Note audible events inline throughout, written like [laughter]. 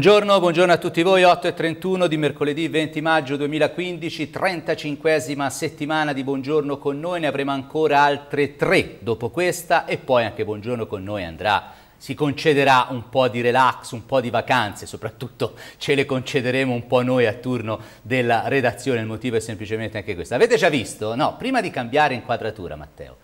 Buongiorno, buongiorno, a tutti voi, 8.31 di mercoledì 20 maggio 2015, 35esima settimana di Buongiorno con noi, ne avremo ancora altre tre dopo questa e poi anche Buongiorno con noi andrà, si concederà un po' di relax, un po' di vacanze, soprattutto ce le concederemo un po' noi a turno della redazione, il motivo è semplicemente anche questo. Avete già visto? No, prima di cambiare inquadratura Matteo,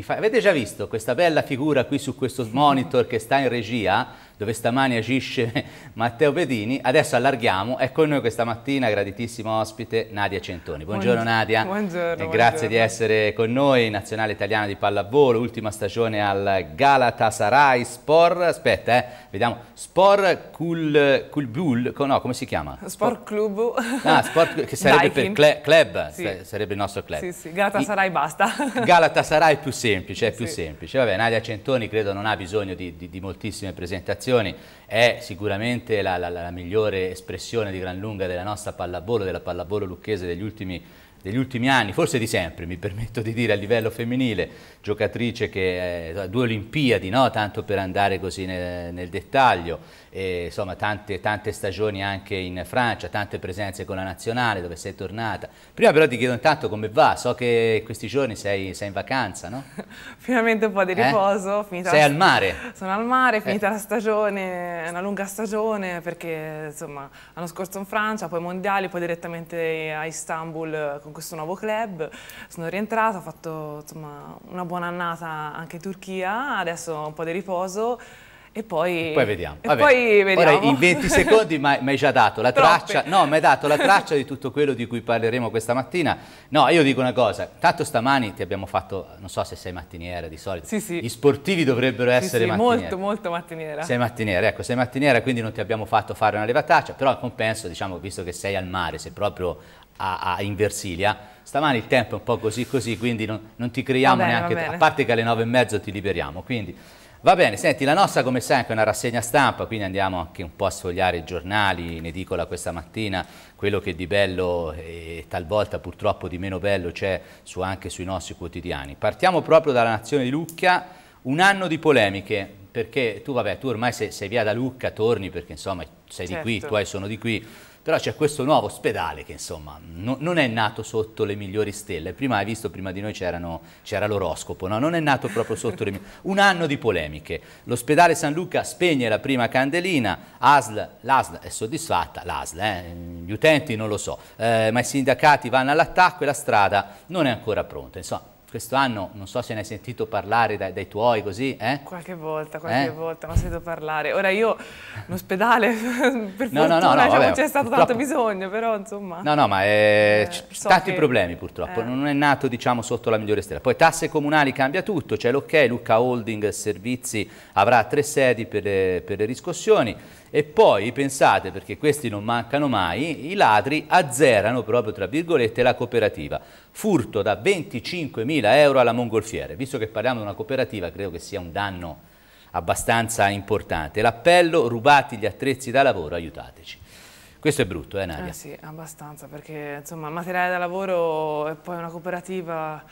fa... avete già visto questa bella figura qui su questo monitor che sta in regia? dove stamani agisce [laughs] Matteo Pedini, adesso allarghiamo, è con noi questa mattina graditissimo ospite Nadia Centoni. Buongiorno, buongiorno Nadia, buongiorno, grazie buongiorno. di essere con noi, Nazionale Italiana di Pallavolo, ultima stagione al Galatasaray Spor, aspetta eh, vediamo, Spor Kul, Kulbul, no come si chiama? Sport Club, ah, sport, che sarebbe Daikin. per cl club, sì. sarebbe il nostro club. Sì, sì, Galatasaray basta. [laughs] Galatasaray è più semplice, è più sì. semplice, vabbè Nadia Centoni credo non ha bisogno di, di, di moltissime presentazioni, prestazioni è sicuramente la, la, la, migliore espressione di gran lunga della nostra pallavolo, della pallavolo lucchese degli ultimi anni degli ultimi anni, forse di sempre, mi permetto di dire a livello femminile, giocatrice che ha eh, due Olimpiadi, no? tanto per andare così nel, nel dettaglio, e, insomma tante, tante, stagioni anche in Francia, tante presenze con la nazionale dove sei tornata. Prima però ti chiedo intanto come va, so che questi giorni sei, sei in vacanza, no? [laughs] Finalmente un po' di eh? riposo. Eh? sei la... al mare? Sono al mare, eh. finita eh. la stagione, è una lunga stagione perché insomma l'anno scorso in Francia, poi mondiali, poi direttamente a Istanbul con con questo nuovo club, sono rientrata, ho fatto insomma, una buona annata anche in Turchia, adesso un po' di riposo. E poi, poi vediamo. E poi vediamo. Ora, in 20 [laughs] secondi mi hai già dato la traccia, no, dato la traccia di tutto quello di cui parleremo questa mattina. No, io dico una cosa, tanto stamani ti abbiamo fatto, non so se sei mattiniera di solito, sì, sì. gli sportivi dovrebbero sì, essere sì, mattiniera. molto, molto mattiniera. Sei mattiniera, ecco, sei mattiniera, quindi non ti abbiamo fatto fare una levataccia, però al compenso, diciamo, visto che sei al mare, sei proprio a, a in Versilia, stamani il tempo è un po' così così, quindi non, non ti creiamo bene, neanche, a parte che alle nove e mezzo ti liberiamo, quindi va bene, senti la nostra come sai anche una rassegna stampa, quindi andiamo anche un po' a sfogliare i giornali, in edicola questa mattina, quello che di bello e talvolta purtroppo di meno bello c'è su, anche sui nostri quotidiani. Partiamo proprio dalla Nazione di Lucca, un anno di polemiche, perché tu, vabbè, tu ormai sei, sei, via da Lucca, torni perché insomma sei certo. di qui, i certo. tuoi sono di qui, però c'è questo nuovo ospedale che insomma no, non è nato sotto le migliori stelle. Prima hai visto, prima di noi c'era l'oroscopo, no? non è nato proprio sotto le migliori. [laughs] Un anno di polemiche. L'ospedale San Luca spegne la prima candelina, ASL, l'ASL è soddisfatta, l'ASL, eh? gli utenti non lo so, eh, ma i sindacati vanno all'attacco e la strada non è ancora pronta. Insomma, quest'anno, non so se ne hai sentito parlare dai, dai tuoi, così, eh? Qualche volta, qualche eh? volta, ho sentito parlare. Ora io in ospedale, [laughs] per no, fortuna, no, no, no, diciamo, c'è stato tanto bisogno, però insomma... No, no, ma eh, eh so tanti che... problemi purtroppo, eh. non è nato diciamo sotto la migliore stella. Poi tasse comunali cambia tutto, c'è l'ok, Luca Holding Servizi avrà tre sedi per le, per le riscossioni, e poi pensate, perché questi non mancano mai, i ladri azzerano proprio tra virgolette la cooperativa. Furto da 25.000 euro alla mongolfiere. Visto che parliamo di una cooperativa, credo che sia un danno abbastanza importante. L'appello, rubati gli attrezzi da lavoro, aiutateci. Questo è brutto, eh Nadia? Eh sì, abbastanza, perché insomma materiale da lavoro e poi una cooperativa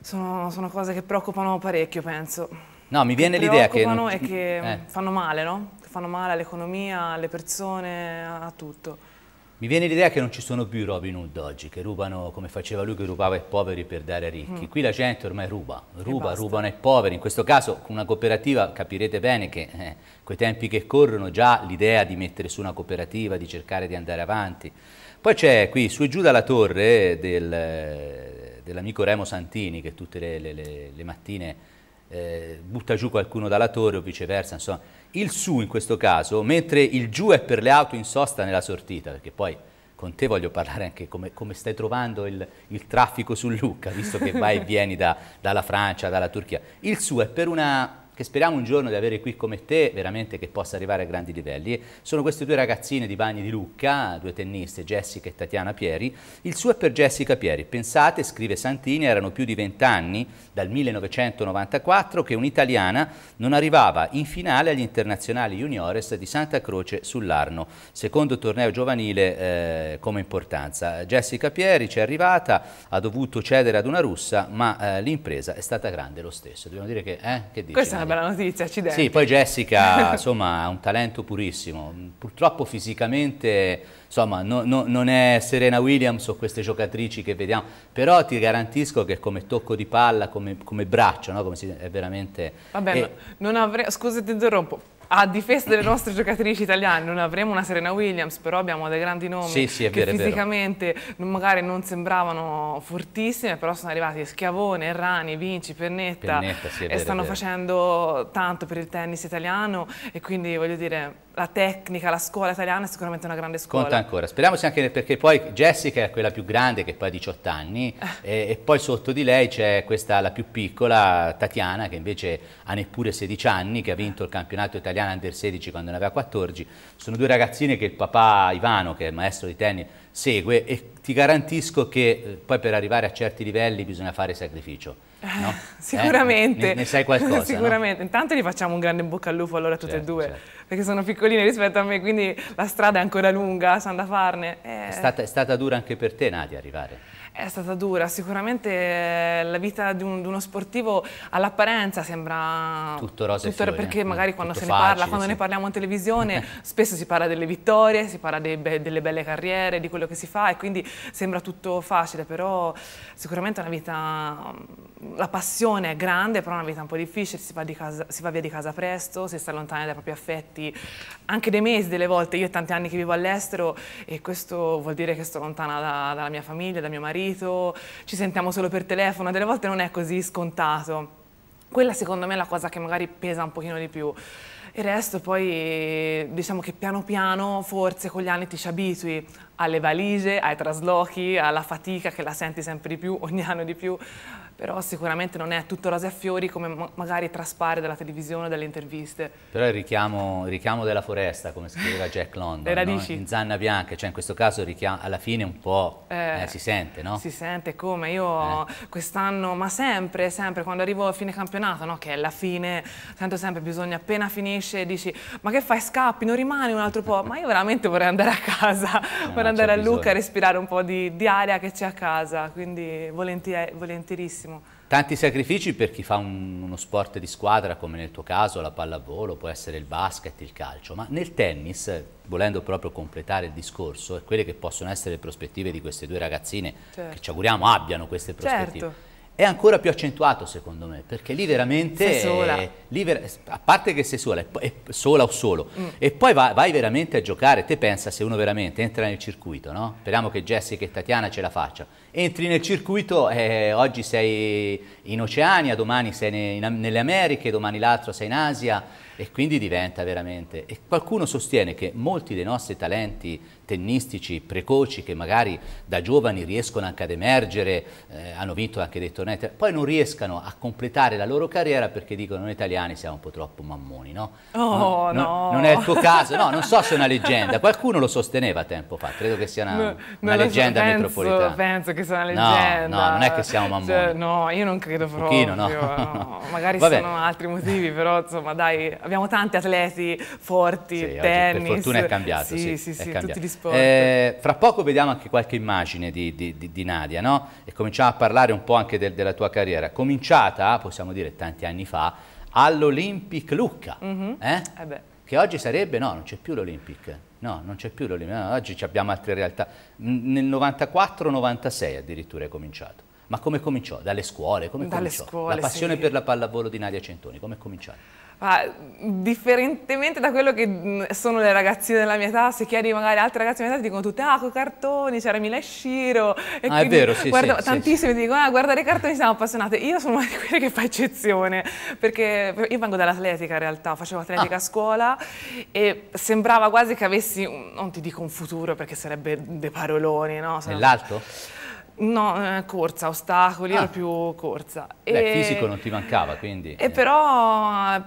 sono, sono cose che preoccupano parecchio, penso. No, mi viene l'idea che... Preoccupano non... e che eh. fanno male, no? fanno male all'economia, alle persone, a tutto. Mi viene l'idea che non ci sono più Robin Hood oggi, che rubano come faceva lui, che rubava ai poveri per dare ai ricchi. Mm. Qui la gente ormai ruba, ruba, rubano ai poveri. In questo caso una cooperativa, capirete bene che eh, quei tempi che corrono, già l'idea di mettere su una cooperativa, di cercare di andare avanti. Poi c'è qui, su e giù dalla torre, del, eh, dell'amico Remo Santini, che tutte le, le, le mattine eh, butta giù qualcuno dalla torre o viceversa, insomma il su in questo caso, mentre il giù è per le auto in sosta nella sortita, perché poi con te voglio parlare anche come, come stai trovando il, il, traffico su Lucca, visto che vai e vieni da, dalla Francia, dalla Turchia. Il su è per una che speriamo un giorno di avere qui come te, veramente che possa arrivare a grandi livelli. Sono queste due ragazzine di Bagni di Lucca, due tenniste, Jessica e Tatiana Pieri. Il suo è per Jessica Pieri. Pensate, scrive Santini, erano più di vent'anni, dal 1994, che un'italiana non arrivava in finale agli internazionali juniores di Santa Croce sull'Arno, secondo torneo giovanile eh, come importanza. Jessica Pieri ci è arrivata, ha dovuto cedere ad una russa, ma eh, l'impresa è stata grande lo stesso. Dobbiamo dire che, eh, che dici? Questa una bella notizia, accidenti. Sì, poi Jessica, [laughs] insomma, ha un talento purissimo. Purtroppo fisicamente, insomma, no, no, non è Serena Williams o queste giocatrici che vediamo, però ti garantisco che come tocco di palla, come, come braccio, no? come si, è veramente... Vabbè, e... non avrei... scusa ti interrompo, a difesa delle nostre giocatrici italiane non avremo una Serena Williams, però abbiamo dei grandi nomi sì, sì, vero, che fisicamente magari non sembravano fortissime, però sono arrivati Schiavone, Errani, Vinci, Pennetta, Pernetta sì, vero, e stanno facendo tanto per il tennis italiano e quindi voglio dire la tecnica, la scuola italiana è sicuramente una grande scuola. Conta ancora, speriamoci anche perché poi Jessica è quella più grande che poi ha 18 anni [laughs] e, e, poi sotto di lei c'è questa la più piccola, Tatiana, che invece ha neppure 16 anni, che ha vinto il campionato italiano under 16 quando ne aveva 14. Sono due ragazzine che il papà Ivano, che è il maestro di tennis, segue e ti garantisco che eh, poi per arrivare a certi livelli bisogna fare sacrificio. Eh, no? [laughs] Eh, sicuramente. Eh, ne, ne, sai qualcosa, [laughs] Sicuramente. No? Intanto gli facciamo un grande bocca al lupo allora tutte certo, e due, certo. perché sono piccoline rispetto a me, quindi la strada è ancora lunga, c'è da farne. Eh. È, stata, è stata dura anche per te, Nadia, arrivare? È stata dura, sicuramente eh, la vita di, un, di uno sportivo all'apparenza sembra tutto rose tutto, fiori, perché eh. magari quando se ne facile, parla, quando ne parliamo in televisione, [laughs] spesso si parla delle vittorie, si parla be delle belle carriere, di quello che si fa e quindi sembra tutto facile, però sicuramente è una vita, mm, la passione è grande, però è una vita un po' difficile, si va, di casa, si va via di casa presto, si sta lontani dai propri affetti, anche dei mesi delle volte, io ho tanti anni che vivo all'estero e questo vuol dire che sto lontana da, dalla mia famiglia, da mio marito, marito, ci sentiamo solo per telefono, delle volte non è così scontato. Quella secondo me è la cosa che magari pesa un pochino di più. Il resto poi diciamo che piano piano forse con gli anni ti ci abitui alle valigie, ai traslochi, alla fatica che la senti sempre di più, [laughs] ogni anno di più, però sicuramente non è tutto rose a fiori come magari traspare dalla televisione, o dalle interviste. Però il richiamo, il richiamo della foresta, come scriveva Jack London, Le radici. No? in zanna bianca, cioè in questo caso richiamo, alla fine un po' eh, eh, si sente, no? Si sente come, io eh. quest'anno, ma sempre, sempre, quando arrivo a fine campionato, no? che è la fine, sento sempre bisogno, appena finisce dici, ma che fai, scappi, non rimani un altro po', [laughs] ma io veramente vorrei andare a casa, no, vorrei andare a Lucca, a respirare un po' di, di aria che c'è a casa, quindi volentieri, volentierissimo. Tanti sacrifici per chi fa un, uno sport di squadra, come nel tuo caso la pallavolo, può essere il basket, il calcio, ma nel tennis, volendo proprio completare il discorso, e quelle che possono essere le prospettive di queste due ragazzine, certo. che ci certo. auguriamo abbiano queste prospettive. Certo è ancora più accentuato secondo me, perché lì veramente... È, lì ver a parte che sei sola, è sola o solo, mm. e poi va, vai veramente a giocare, te pensa se uno veramente entra nel circuito, no? Speriamo che Jessica e Tatiana ce la facciano. Entri nel circuito, eh, oggi sei in Oceania, domani sei ne, in, nelle Americhe, domani l'altro sei in Asia, e quindi diventa veramente... E qualcuno sostiene che molti dei nostri talenti tennistici precoci che magari da giovani riescono anche ad emergere, eh, hanno vinto anche dei tornei, poi non riescano a completare la loro carriera perché dicono noi italiani siamo un po' troppo mammoni, no? Oh, no, no. Non è il tuo caso, no, non so se è una leggenda, qualcuno lo sosteneva tempo fa, credo che sia una, no, una leggenda penso, metropolitana. Penso che sia una leggenda. No, no, non è che siamo cioè, mammoni. Cioè, no, io non credo proprio, Pochino, no? no. [laughs] magari Vabbè. sono altri motivi, però insomma dai, abbiamo tanti atleti forti, sì, tennis. per fortuna è cambiato, sì, sì, sì, sì, sì tutti gli sport. Eh, fra poco vediamo anche qualche immagine di, di, di, di, Nadia, no? E cominciamo a parlare un po' anche del, della tua carriera. Cominciata, possiamo dire, tanti anni fa, all'Olympic Lucca, mm -hmm. eh? Eh che oggi sarebbe, no, non c'è più l'Olympic. No, non c'è più l'Olympic, no, oggi abbiamo altre realtà. Nel 94-96 addirittura è cominciato. Ma come cominciò? Dalle scuole? Come Dalle cominciò? Scuole, la passione sì. per la pallavolo di Nadia Centoni, come è cominciata? ma mm, differentemente da quello che mm, sono le ragazzine della mia età, se chiedi magari altre ragazze della mia età, ti dicono tutte, ah, con i cartoni, c'era Mila e Shiro. E ah, è vero, sì, guardo, sì, Tantissime sì. ti dicono, ah, guardare i cartoni siamo appassionate. Io sono una di quelle che fa eccezione, perché io vengo dall'atletica in realtà, facevo atletica ah. a scuola e sembrava quasi che avessi, un, non ti dico un futuro, perché sarebbe dei paroloni, no? Nell'alto? No, eh, corsa, ostacoli, ah. era più corsa. Beh, e... fisico non ti mancava, quindi... E eh. però eh,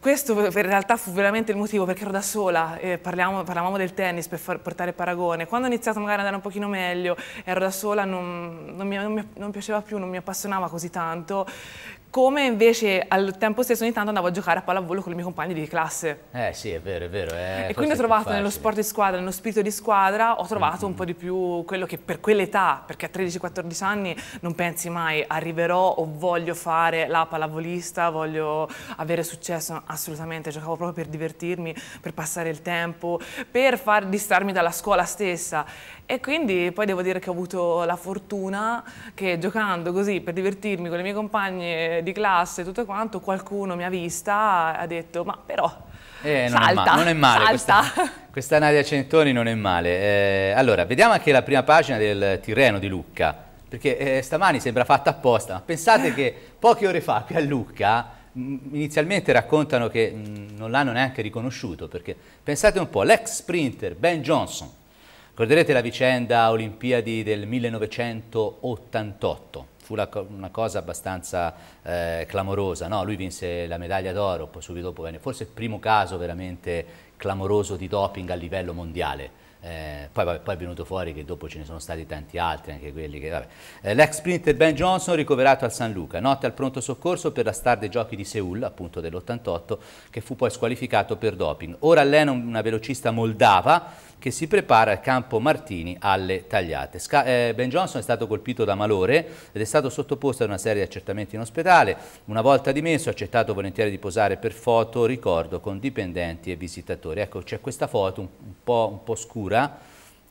questo in realtà fu veramente il motivo, perché ero da sola, eh, parliamo, parlavamo del tennis per far, portare paragone. Quando ho iniziato magari ad andare un pochino meglio, ero da sola, non, non, mi, non, mi, non piaceva più, non mi appassionava così tanto come invece al tempo stesso ogni tanto andavo a giocare a pallavolo con i miei compagni di classe. Eh sì, è vero, è vero. È eh, e quindi ho trovato nello sport di squadra, nello spirito di squadra, ho trovato mm -hmm. un po' di più quello che per quell'età, perché a 13-14 anni non pensi mai arriverò o voglio fare la pallavolista, voglio avere successo, assolutamente, giocavo proprio per divertirmi, per passare il tempo, per far distarmi dalla scuola stessa e quindi poi devo dire che ho avuto la fortuna che giocando così per divertirmi con le mie compagne di classe e tutto quanto, qualcuno mi ha vista e ha detto ma però eh, non, salta, è non, è male, salta. Questa, [laughs] questa Nadia Centoni non è male. Eh, allora, vediamo anche la prima pagina del Tirreno di Lucca, perché eh, stamani sembra fatta apposta, ma pensate che poche ore fa qui a Lucca mm, inizialmente raccontano che mm, non l'hanno neanche riconosciuto, perché pensate un po', l'ex sprinter Ben Johnson, Ricorderete la vicenda Olimpiadi del 1988, fu la, una cosa abbastanza eh, clamorosa, no? lui vinse la medaglia d'oro, poi subito dopo venne, forse il primo caso veramente clamoroso di doping a livello mondiale. Eh, poi, poi, è venuto fuori che dopo ce ne sono stati tanti altri, anche quelli che... Eh, l'ex sprinter Ben Johnson ricoverato al San Luca, notte al pronto soccorso per la star dei giochi di Seul, appunto dell'88, che fu poi squalificato per doping. Ora allena una velocista moldava che si prepara al campo Martini alle tagliate. Sca eh, ben Johnson è stato colpito da malore ed è stato sottoposto a una serie di accertamenti in ospedale. Una volta dimesso ha accettato volentieri di posare per foto, ricordo, con dipendenti e visitatori. Ecco, c'è questa foto un po', un po' scura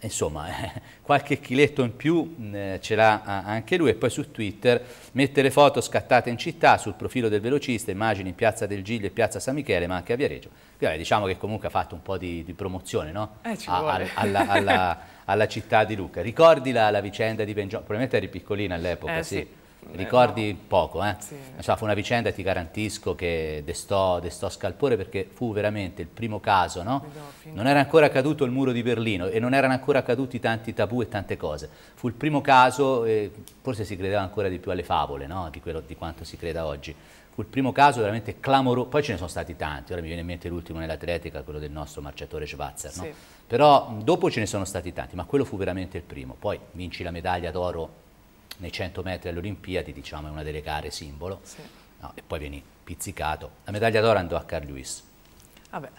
insomma, [laughs] qualche chiletto in più eh, ce l'ha anche lui e poi su Twitter mette le foto scattate in città sul profilo del velocista, immagini in Piazza del Giglio e Piazza San Michele, ma anche a Viareggio. Quindi, diciamo che comunque ha fatto un po' di, di promozione no? eh, a, al, alla, alla, [laughs] alla, città di Luca. Ricordi la, la vicenda di Ben Benjamin? Probabilmente eri piccolina all'epoca, eh, sì. sì eh, ricordi poco, eh? sì. Insomma, fu una vicenda, ti garantisco, che destò, destò scalpore perché fu veramente il primo caso, no? Non era ancora caduto il muro di Berlino e non erano ancora caduti tanti tabù e tante cose. Fu il primo caso, eh, forse si credeva ancora di più alle favole, no? di, quello, di quanto si creda oggi. Fu il primo caso veramente clamoroso, poi ce ne sono stati tanti, ora mi viene in mente l'ultimo nell'atletica, quello del nostro marciatore Schwarzer, sì. però dopo ce ne sono stati tanti, ma quello fu veramente il primo, poi vinci la medaglia d'oro nei 100 metri alle Olimpiadi, diciamo, è una delle gare simbolo, sì. no, e poi vieni pizzicato. La medaglia d'oro andò a Carl Lewis. Vabbè.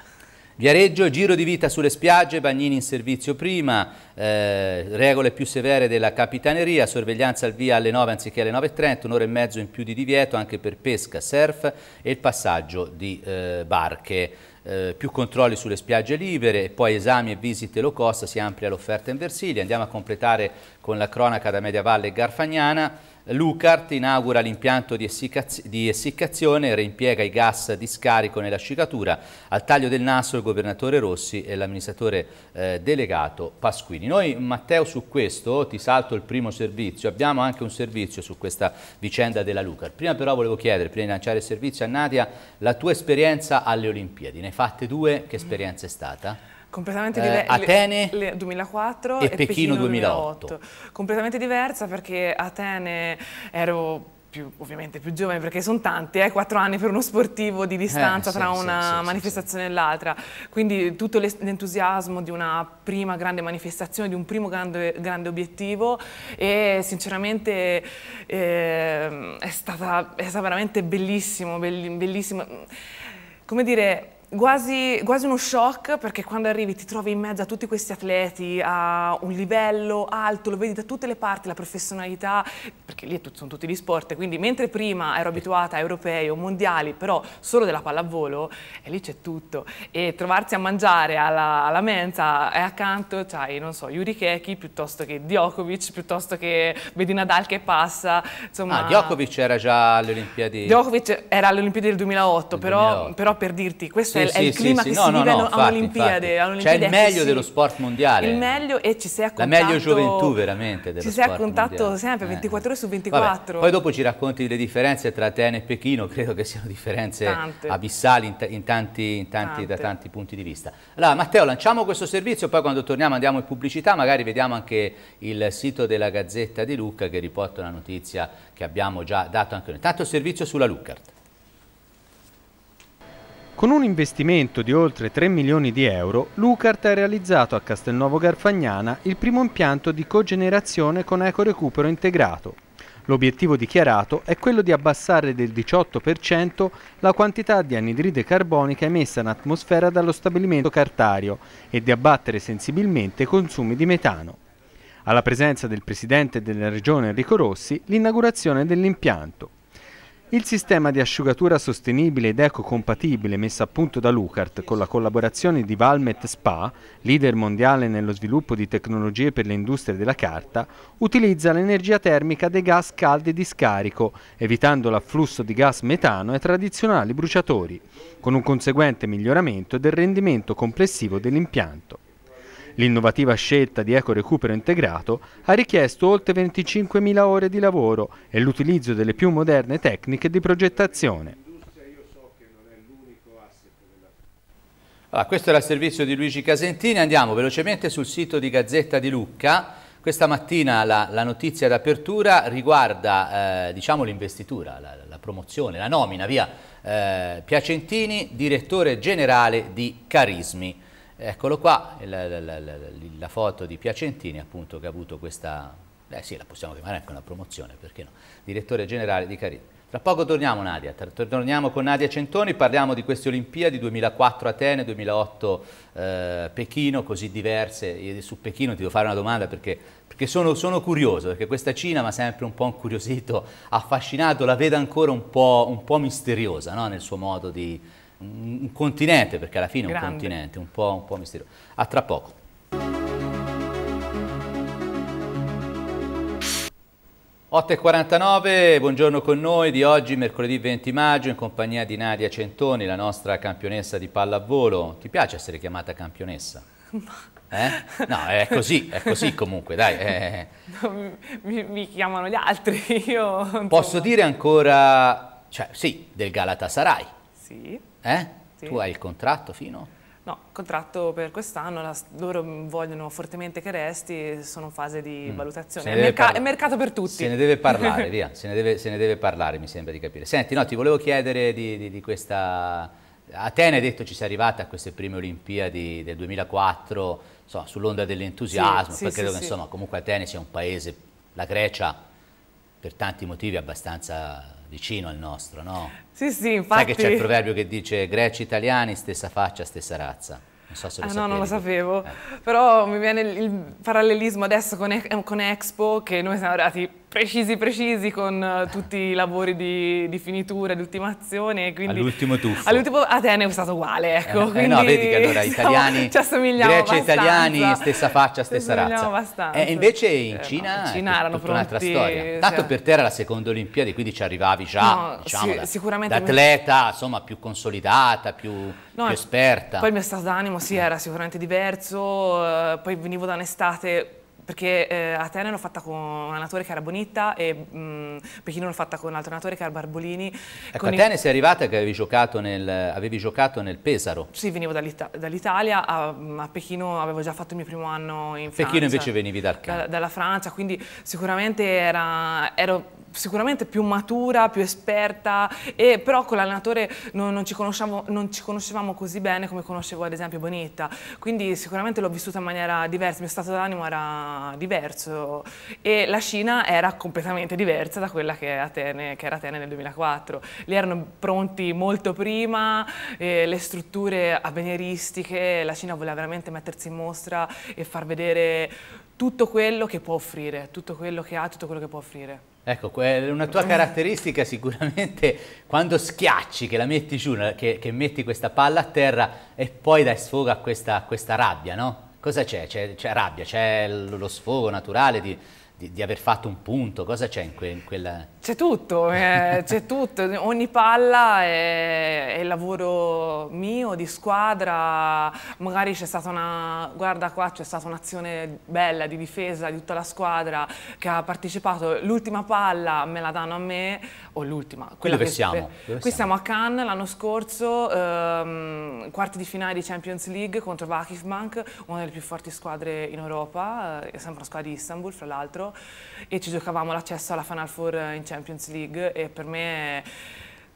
Viareggio, giro di vita sulle spiagge, bagnini in servizio prima, eh, regole più severe della capitaneria, sorveglianza al via alle 9 anziché alle 9.30, un'ora e mezzo in più di divieto anche per pesca, surf e il passaggio di eh, barche eh, più controlli sulle spiagge libere, poi esami e visite low cost, si amplia l'offerta in Versilia. Andiamo a completare con la cronaca da Media Valle Garfagnana Lucart inaugura l'impianto di, essiccazione reimpiega i gas di scarico nella scicatura. Al taglio del naso il governatore Rossi e l'amministratore eh, delegato Pasquini. Noi Matteo su questo ti salto il primo servizio, abbiamo anche un servizio su questa vicenda della Lucart. Prima però volevo chiedere, prima di lanciare il servizio a Nadia, la tua esperienza alle Olimpiadi. Ne hai fatte due, che esperienza è stata? Completamente diversa. Eh, Atene le, le 2004 e, e Pechino, Pechino 2008. 2008. Completamente diversa perché Atene ero più, ovviamente più giovane perché sono tanti, eh, quattro anni per uno sportivo di distanza eh, sì, tra una sì, sì, manifestazione e l'altra, quindi tutto l'entusiasmo di una prima grande manifestazione, di un primo grande, grande obiettivo e sinceramente eh, è, stata, è stata veramente bellissimo, bellissimo. come dire Quasi, quasi, uno shock perché quando arrivi ti trovi in mezzo a tutti questi atleti a un livello alto, lo vedi da tutte le parti, la professionalità, perché lì sono tutti gli sport, quindi mentre prima ero abituata a europei o mondiali, però solo della pallavolo, e lì c'è tutto. E trovarsi a mangiare alla, alla mensa e accanto c'hai, non so, Yuri Keki piuttosto che Djokovic, piuttosto che vedi Nadal che passa, insomma... Ah, Djokovic era già alle Olimpiadi... Djokovic era alle Olimpiadi del 2008, del però, 2008. però, per dirti, questo è sì, è il clima sì, che no, si no, vive no, a un'Olimpiade. C'è il meglio dello sport mondiale. Il meglio e ci sei a contatto. La meglio gioventù veramente dello Ci sei a contatto mondiale. sempre, 24 eh. ore su 24. Vabbè. Poi dopo ci racconti le differenze tra Atene e Pechino, [laughs] credo che siano differenze Tante. abissali in in tanti, in tanti, da tanti punti di vista. Allora Matteo lanciamo questo servizio, poi quando torniamo andiamo in pubblicità, magari vediamo anche il sito della Gazzetta di Lucca che riporta una notizia che abbiamo già dato anche noi. Tanto servizio sulla Lucart. Con un investimento di oltre 3 milioni di euro, Lucart ha realizzato a Castelnuovo Garfagnana il primo impianto di cogenerazione con ecorecupero integrato. L'obiettivo dichiarato è quello di abbassare del 18% la quantità di anidride carbonica emessa in atmosfera dallo stabilimento cartario e di abbattere sensibilmente i consumi di metano. Alla presenza del Presidente della Regione Enrico Rossi, l'inaugurazione dell'impianto. Il sistema di asciugatura sostenibile ed ecocompatibile messo a punto da Lucart con la collaborazione di Valmet Spa, leader mondiale nello sviluppo di tecnologie per le industrie della carta, utilizza l'energia termica dei gas caldi di scarico, evitando l'afflusso di gas metano ai tradizionali bruciatori, con un conseguente miglioramento del rendimento complessivo dell'impianto. L'innovativa scelta di Eco Recupero Integrato ha richiesto oltre 25.000 ore di lavoro e l'utilizzo delle più moderne tecniche di progettazione. Allora, questo era il servizio di Luigi Casentini, andiamo velocemente sul sito di Gazzetta di Lucca. Questa mattina la, la notizia d'apertura riguarda eh, diciamo l'investitura, la, la, promozione, la nomina, via, eh, Piacentini, direttore generale di Carismi. Eccolo qua, la, la, la, la, foto di Piacentini appunto che ha avuto questa, beh sì la possiamo chiamare anche una promozione, perché no, direttore generale di Carini. Tra poco torniamo Nadia, torniamo con Nadia Centoni, parliamo di queste Olimpiadi 2004 Atene, 2008 eh, Pechino, così diverse. Io su Pechino ti devo fare una domanda perché, perché sono, sono, curioso, perché questa Cina mi ha sempre un po' incuriosito, [laughs] affascinato, la vedo ancora un po', un po misteriosa no? nel suo modo di, un, continente, perché alla fine è un Grande. continente, un po', un po' misterioso. A tra poco. e 8.49, buongiorno con noi di oggi, mercoledì 20 maggio, in compagnia di Nadia Centoni, la nostra campionessa di pallavolo. Ti piace essere chiamata campionessa? Eh? No, è [laughs] così, è così comunque, dai. Eh. mi, mi, chiamano gli altri, [laughs] io... Posso dire ancora, cioè sì, del Galatasaray. Sì. Eh? sì. Tu hai il contratto fino? No, contratto per quest'anno, la, loro vogliono fortemente che resti, sono in fase di mm. valutazione, è, merca è, mercato per tutti. Se ne deve parlare, [laughs] via, se ne deve, se ne deve, parlare mi sembra di capire. Senti, no, ti volevo chiedere di, di, di questa... Atene hai detto ci sei arrivata a queste prime Olimpiadi del 2004, sull'onda dell'entusiasmo, sì, perché sì, credo che insomma comunque Atene sia un paese, la Grecia per tanti motivi abbastanza vicino al nostro, no? Sì, sì, infatti. Sai che c'è il proverbio che dice greci italiani, stessa faccia, stessa razza. Non so se lo ah, no, non lo sapevo. Eh. Però mi viene il parallelismo adesso con, con Expo, che noi siamo arrivati precisi precisi con eh, tutti i lavori di, di finitura, di ultimazione. All'ultimo tuffo. All'ultimo Atene è stato uguale, eh, ecco. Eh, eh no, vedi che allora [laughs] italiani, ci siamo, greci abbastanza. italiani, stessa faccia, stessa razza. Abbastanza. Eh, e invece in Cina, no, in Cina è tutta un'altra storia. Tanto cioè... per te era la seconda Olimpiadi, quindi ci arrivavi già, no, diciamo, sì, da, sicuramente da atleta, insomma, più consolidata, più, no, più esperta. Poi il mio stato d'animo, sì, era sicuramente diverso, poi venivo da un'estate perché eh, Atene l'ho fatta con un allenatore che era Bonita e mh, mm, Pechino l'ho fatta con un altro allenatore che era Barbolini. Ecco, Atene il... sei arrivata che avevi giocato, nel, avevi giocato nel Pesaro. Sì, venivo dall'Italia, a, a, Pechino avevo già fatto il mio primo anno in Francia. Pechino invece venivi dal Da, dalla Francia, quindi sicuramente era, ero sicuramente più matura, più esperta, e, però con l'allenatore non, non, non, ci conoscevamo così bene come conoscevo ad esempio Bonetta, quindi sicuramente l'ho vissuta in maniera diversa, il mio stato d'animo era diverso e la Cina era completamente diversa da quella che, Atene, che era Atene nel 2004, lì erano pronti molto prima, eh, le strutture avveniristiche, la Cina voleva veramente mettersi in mostra e far vedere tutto quello che può offrire, tutto quello che ha, tutto quello che può offrire. Ecco, una tua caratteristica sicuramente quando schiacci, che la metti giù, che, che metti questa palla a terra e poi dai sfogo a questa, questa rabbia, no? Cosa c'è? C'è, rabbia, c'è lo sfogo naturale di, di, di, aver fatto un punto, cosa c'è in, que, in quella... C'è tutto, eh, c'è tutto, ogni palla è, è, lavoro mio, di squadra, magari c'è stata una, guarda qua c'è stata un'azione bella di difesa di tutta la squadra che ha partecipato, l'ultima palla me la danno a me, o l'ultima, quella che siamo? Dove qui siamo? siamo a Cannes l'anno scorso, ehm, quarti di finale di Champions League contro Vakifbank, una delle più forti squadre in Europa, eh, è sempre una squadra di Istanbul fra l'altro, e ci giocavamo l'accesso alla Final Four in Champions Champions League e per me...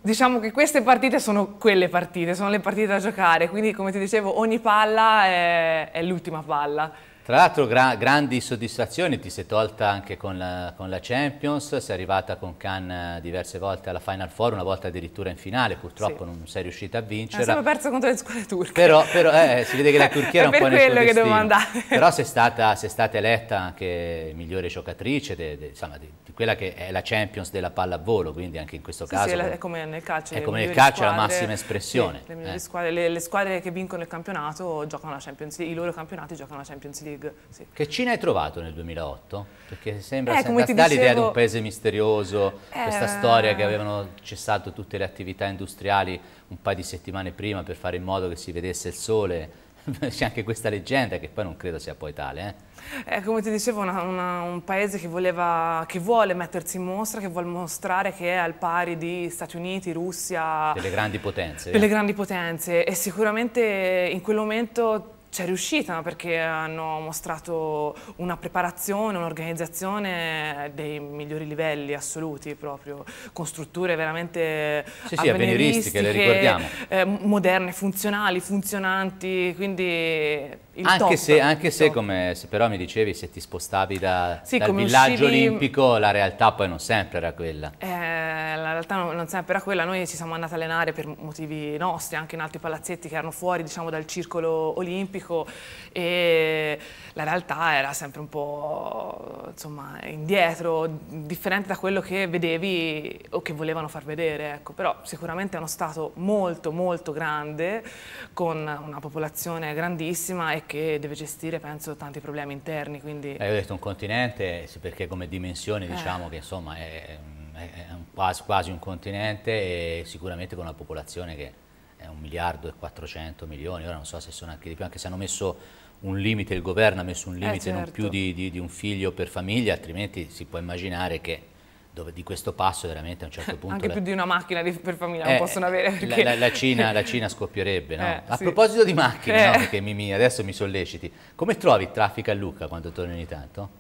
Diciamo che queste partite sono quelle partite, sono le partite da giocare, quindi come ti dicevo ogni palla è, è l'ultima palla. Tra l'altro gra grandi soddisfazioni, ti sei tolta anche con la, con la, Champions, sei arrivata con Cannes eh, diverse volte alla Final Four, una volta addirittura in finale, purtroppo sì. non sei riuscita a ah, vincere. Abbiamo perso contro le squadre turche. Però, però eh, eh si vede che la [laughs] Turchia era un po' nel suo Però sei stata, sei stata eletta anche migliore giocatrice de, de, insomma, de, quella che è la Champions della pallavolo, quindi anche in questo sì, caso... Sì, è come nel calcio. È come nel calcio squadre, la massima espressione. Sì, le, eh. squadre, le, le, squadre, che vincono il campionato giocano la Champions League, i loro campionati giocano la Champions League. Sì. Che Cina hai trovato nel 2008? Perché sembra eh, sempre dall'idea l'idea di un paese misterioso, eh... questa storia che avevano cessato tutte le attività industriali un paio di settimane prima per fare in modo che si vedesse il sole [laughs] c'è anche questa leggenda che poi non credo sia poi tale. Eh? Eh, come ti dicevo, una, una, un paese che, voleva, che, vuole mettersi in mostra, che vuole mostrare che è al pari di Stati Uniti, Russia... Delle grandi potenze. Delle eh? grandi potenze e sicuramente in quel momento c'è riuscita perché hanno mostrato una preparazione, un'organizzazione eh, dei migliori livelli assoluti proprio, con strutture veramente sì, sì, avveniristiche, le ricordiamo. Eh, moderne, funzionali, funzionanti, quindi il anche top. Se, anche se, come se però mi dicevi, se ti spostavi da, sì, dal villaggio uscivi... olimpico, la realtà poi non sempre era quella. Eh, la realtà non, non, sempre era quella. Noi ci siamo andati a allenare per motivi nostri, anche in altri palazzetti che erano fuori, diciamo, dal circolo olimpico e la realtà era sempre un po', insomma, indietro, differente da quello che vedevi o che volevano far vedere, ecco. Però sicuramente è uno stato molto, molto grande, con una popolazione grandissima e che deve gestire penso tanti problemi interni. Quindi... Eh, ho detto un continente perché come dimensioni eh. diciamo che insomma è, è quasi, quasi, un continente e sicuramente con una popolazione che è un miliardo e 400 milioni, ora non so se sono anche di più, anche se hanno messo un limite, il governo ha messo un eh, limite eh, certo. non più certo. di, di, di un figlio per famiglia, altrimenti si può immaginare che dove di questo passo veramente a un certo punto... Anche la... più di una macchina per famiglia eh, non possono avere perché... la, la, la, Cina, la Cina scoppierebbe, no? [laughs] eh, a sì. proposito di macchine, no? Eh. Perché mi, adesso mi solleciti, come trovi il traffico a Lucca quando torni ogni tanto?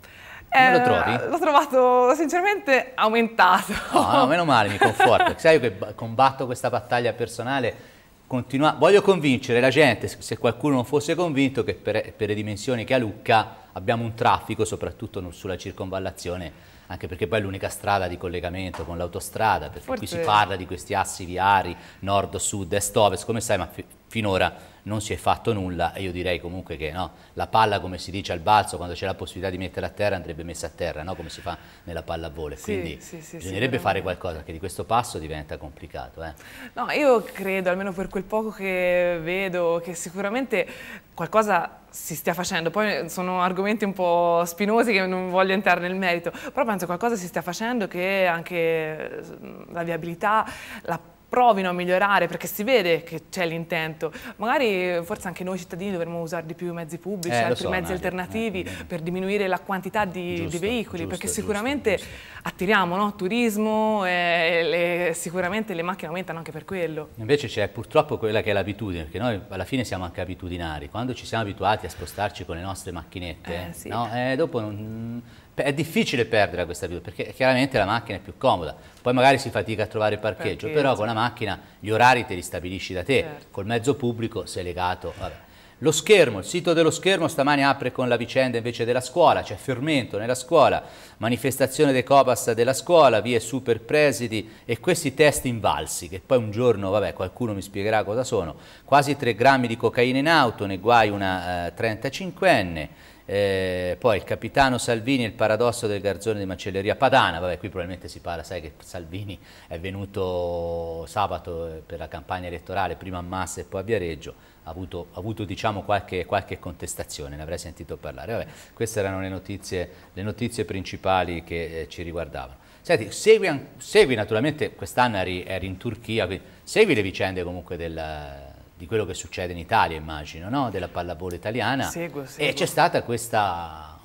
Eh, lo trovi? L'ho trovato sinceramente aumentato. No, no, meno male, mi conforto. [laughs] Sai che combatto questa battaglia personale Continua... voglio convincere la gente, se qualcuno non fosse convinto, che per, per le dimensioni che ha Lucca abbiamo un traffico, soprattutto sulla circonvallazione, anche perché poi è l'unica strada di collegamento con l'autostrada, perché Forse... qui si parla di questi assi viari nord, sud, est, ovest, come sai, ma finora non si è fatto nulla e io direi comunque che no, la palla come si dice al balzo quando c'è la possibilità di mettere a terra andrebbe messa a terra no? come si fa nella palla pallavolo sì, quindi sì, sì, bisognerebbe fare qualcosa che di questo passo diventa complicato eh. no io credo almeno per quel poco che vedo che sicuramente qualcosa si stia facendo, poi sono argomenti un po' spinosi che non voglio entrare nel merito, però penso che qualcosa si stia facendo che anche eh, la viabilità, la provino a migliorare perché si vede che c'è l'intento. Magari forse anche noi cittadini dovremmo usare di più i mezzi pubblici, eh, altri so, mezzi Nadia, alternativi eh, per diminuire la quantità di, giusto, di veicoli giusto, perché sicuramente giusto, attiriamo no? turismo e eh, le, sicuramente le macchine aumentano anche per quello. Invece c'è purtroppo quella che è l'abitudine perché noi alla fine siamo anche abitudinari. Quando ci siamo abituati a spostarci con le nostre macchinette eh, sì. no? Eh, dopo non è difficile perdere questa view perché chiaramente la macchina è più comoda, poi magari si fatica a trovare il parcheggio, parcheggio. però con la macchina gli orari te li stabilisci da te, certo. col mezzo pubblico sei legato. Vabbè. Lo schermo, il sito dello schermo stamani apre con la vicenda invece della scuola, c'è fermento nella scuola, manifestazione dei Copas della scuola, vie super presidi e questi test invalsi che poi un giorno, vabbè qualcuno mi spiegherà cosa sono, quasi 3 grammi di cocaina in auto, ne guai una eh, 35enne, eh, poi il capitano Salvini, e il paradosso del garzone di Macelleria Padana, vabbè qui probabilmente si parla, sai che Salvini è venuto sabato eh, per la campagna elettorale, prima a Massa e poi a Viareggio, ha avuto, ha avuto diciamo, qualche, qualche, contestazione, ne avrei sentito parlare. Vabbè, queste erano le notizie, le notizie principali che eh, ci riguardavano. Senti, segui, segui naturalmente, quest'anno eri, eri, in Turchia, quindi segui le vicende comunque della di quello che succede in Italia, immagino, no? della pallavolo italiana. Seguo, seguo. E c'è stata questa...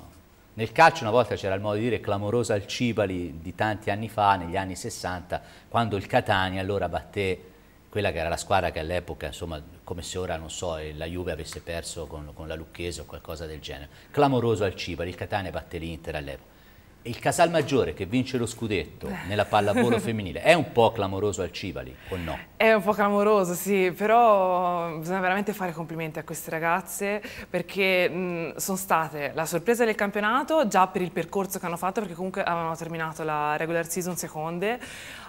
Nel calcio una volta c'era il modo di dire clamorosa Cibali di tanti anni fa, negli anni 60, quando il Catania allora batté quella che era la squadra che all'epoca, insomma, come se ora, non so, eh, la Juve avesse perso con, con la Lucchese o qualcosa del genere. Clamoroso al Cibali, il Catania batté l'Inter all'epoca il Casal Maggiore che vince lo scudetto eh. nella pallavolo [laughs] femminile è un po' clamoroso al Civali o no? È un po' clamoroso, sì, però bisogna veramente fare complimenti a queste ragazze perché mh, sono state la sorpresa del campionato già per il percorso che hanno fatto perché comunque avevano terminato la regular season seconde.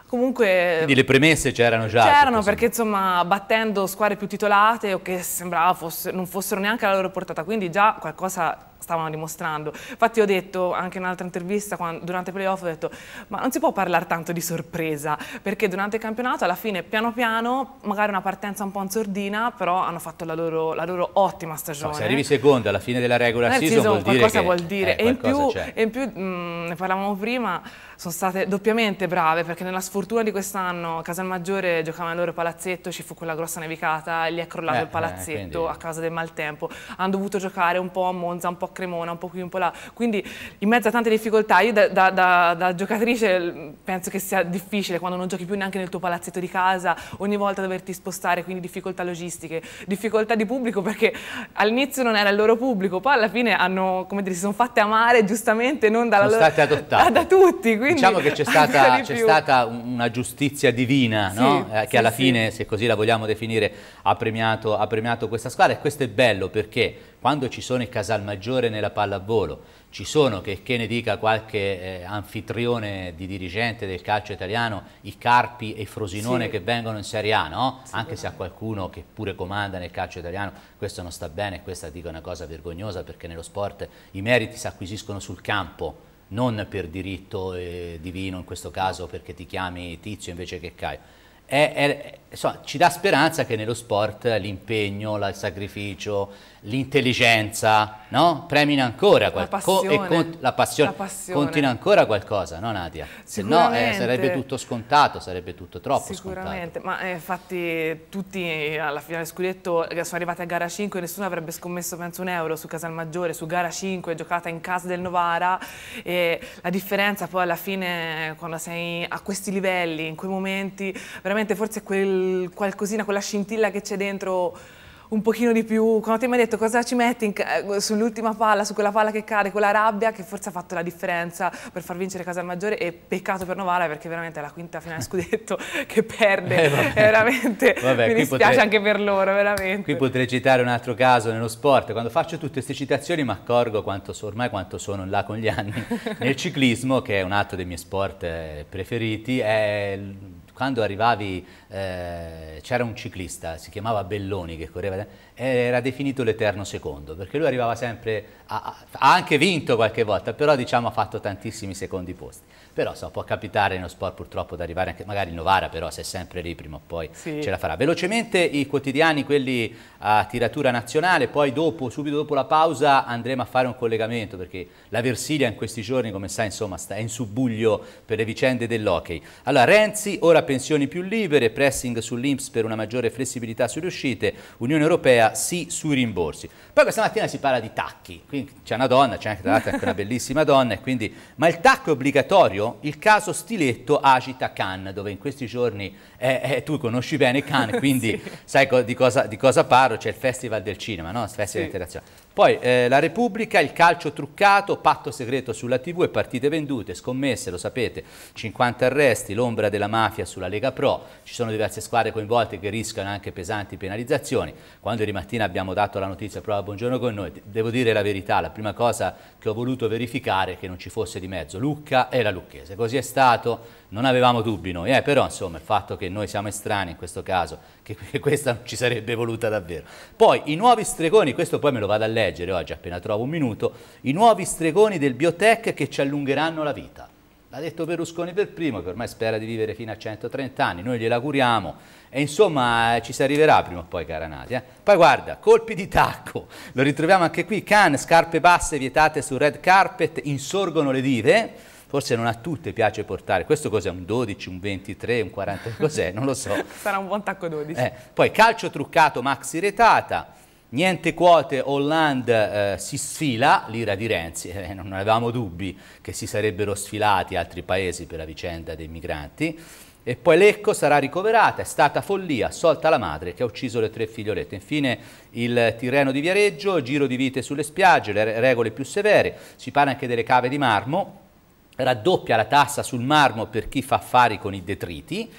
Comunque, Quindi le premesse c'erano già? C'erano perché insomma battendo squadre più titolate o che sembrava fosse, non fossero neanche alla loro portata, quindi già qualcosa stavano dimostrando. Infatti ho detto anche in un'altra intervista quando, durante i playoff, ho detto ma non si può parlare tanto di sorpresa perché durante il campionato alla fine piano piano magari una partenza un po' in sordina però hanno fatto la loro, la loro ottima stagione. No, se arrivi seconda alla fine della regola season, season vuol dire qualcosa che, vuol dire eh, e, in più, e in più, mh, ne parlavamo prima, sono state doppiamente brave perché nella sfortuna di quest'anno Casalmaggiore giocava nel loro palazzetto, ci fu quella grossa nevicata, gli è crollato eh, il palazzetto eh, quindi... a causa del maltempo, hanno dovuto giocare un po' a Monza, un po' a Cremona, un po' qui, un po' là. Quindi in mezzo a tante difficoltà, io da, da, da, da giocatrice penso che sia difficile quando non giochi più neanche nel tuo palazzetto di casa, ogni volta doverti spostare, quindi difficoltà logistiche, difficoltà di pubblico perché all'inizio non era il loro pubblico, poi alla fine hanno, come dire, si sono fatte amare giustamente, non dalla sono loro... state adottate. Ah, da tutti, quindi... Diciamo che c'è [laughs] stata, stata, una giustizia divina, sì, no? eh, che sì, alla fine, se così la vogliamo definire, ha premiato, ha premiato questa squadra e questo è bello perché quando ci sono i Casalmaggiore nella pallavolo, ci sono, che, che ne dica qualche eh, anfitrione di dirigente del calcio italiano, i Carpi e i Frosinone sì. che vengono in Serie A, no? sì, Anche se a qualcuno che pure comanda nel calcio italiano, questo non sta bene, questa dico una cosa vergognosa perché nello sport i meriti si acquisiscono sul campo, non per diritto eh, divino in questo caso perché ti chiami Tizio invece che Caio. È, è, insomma, ci dà speranza che nello sport l'impegno, il sacrificio, l'intelligenza, no? Premina ancora qualcosa. La, la, passione. la passione. Continua ancora qualcosa, no Nadia? Se no eh, sarebbe tutto scontato, sarebbe tutto troppo Sicuramente. scontato. Sicuramente, ma eh, infatti tutti alla finale scudetto eh, sono arrivati a gara 5 nessuno avrebbe scommesso penso un euro su Casalmaggiore, su gara 5 giocata in casa del Novara e la differenza poi alla fine quando sei a questi livelli, in quei momenti, veramente forse quel quel qualcosina, quella scintilla che c'è dentro un pochino di più, quando ti mi hai detto cosa ci metti eh, sull'ultima palla, su quella palla che cade, quella rabbia che forse ha fatto la differenza per far vincere Casal Maggiore e peccato per Novara perché veramente è la quinta finale scudetto [laughs] che perde, eh, vabbè. veramente vabbè, mi dispiace potrei, anche per loro, veramente. Qui potrei citare un altro caso nello sport, quando faccio tutte queste citazioni mi accorgo quanto so, ormai quanto sono là con gli anni, [laughs] nel ciclismo che è un altro dei miei sport eh, preferiti, è quando arrivavi eh, c'era un ciclista, si chiamava Belloni che correva era definito l'eterno secondo, perché lui arrivava sempre, a, ha anche vinto qualche volta, però diciamo ha fatto tantissimi secondi posti. Però so, può capitare nello sport purtroppo di arrivare anche, magari Novara però se è sempre lì prima o poi sì. ce la farà. Velocemente i quotidiani, quelli a tiratura nazionale, poi dopo, subito dopo la pausa andremo a fare un collegamento, perché la Versilia in questi giorni, come sai, insomma, sta in subbuglio per le vicende dell'hockey. Allora, Renzi, ora pensioni più libere, pressing sull'Inps per una maggiore flessibilità sulle uscite, Unione Europea europea sì sui rimborsi. Poi questa mattina si parla di tacchi, quindi c'è una donna, c'è anche tra l'altro una bellissima donna, quindi... ma il tacco è obbligatorio? Il caso stiletto agita Cannes, dove in questi giorni eh, eh, tu conosci bene Cannes, [laughs] quindi sì. sai co di, cosa, di, cosa, parlo, c'è il Festival del Cinema, no? il Festival sì. internazionale. Poi eh, la Repubblica, il calcio truccato, patto segreto sulla TV e partite vendute, scommesse, lo sapete, 50 arresti, l'ombra della mafia sulla Lega Pro, ci sono diverse squadre coinvolte che rischiano anche pesanti penalizzazioni. Quando ieri mattina abbiamo dato la notizia, prova buongiorno con noi, devo dire la verità, la prima cosa che ho voluto verificare è che non ci fosse di mezzo Lucca e la Lucchese. Così è stato, non avevamo dubbi noi, eh, però insomma il fatto che noi siamo estranei in questo caso, che, [laughs] che questa non ci sarebbe voluta davvero. Poi i nuovi stregoni, questo poi me lo vado a leggere oggi appena trovo un minuto, i nuovi stregoni del biotech che ci allungheranno la vita. L'ha detto Berlusconi per primo, che ormai spera di vivere fino a 130 anni, noi gliela curiamo e insomma eh, ci si arriverà prima o poi, cara Nati. Eh? Poi guarda, colpi di tacco, lo ritroviamo anche qui, can, scarpe basse vietate su red carpet, insorgono le dive, forse non a tutte piace portare, questo cos'è, un 12, un 23, un 40, cos'è, non lo so. [laughs] Sarà un buon tacco 12. Eh, poi calcio truccato maxi retata, niente quote, Hollande eh, si sfila, l'ira di Renzi, eh, non avevamo dubbi che si sarebbero sfilati altri paesi per la vicenda dei migranti, e poi Lecco sarà ricoverata, è stata follia, assolta la madre che ha ucciso le tre figliolette. Infine il Tirreno di Viareggio, giro di vite sulle spiagge, le regole più severe, si parla anche delle cave di marmo, raddoppia la tassa sul marmo per chi fa affari con i detriti.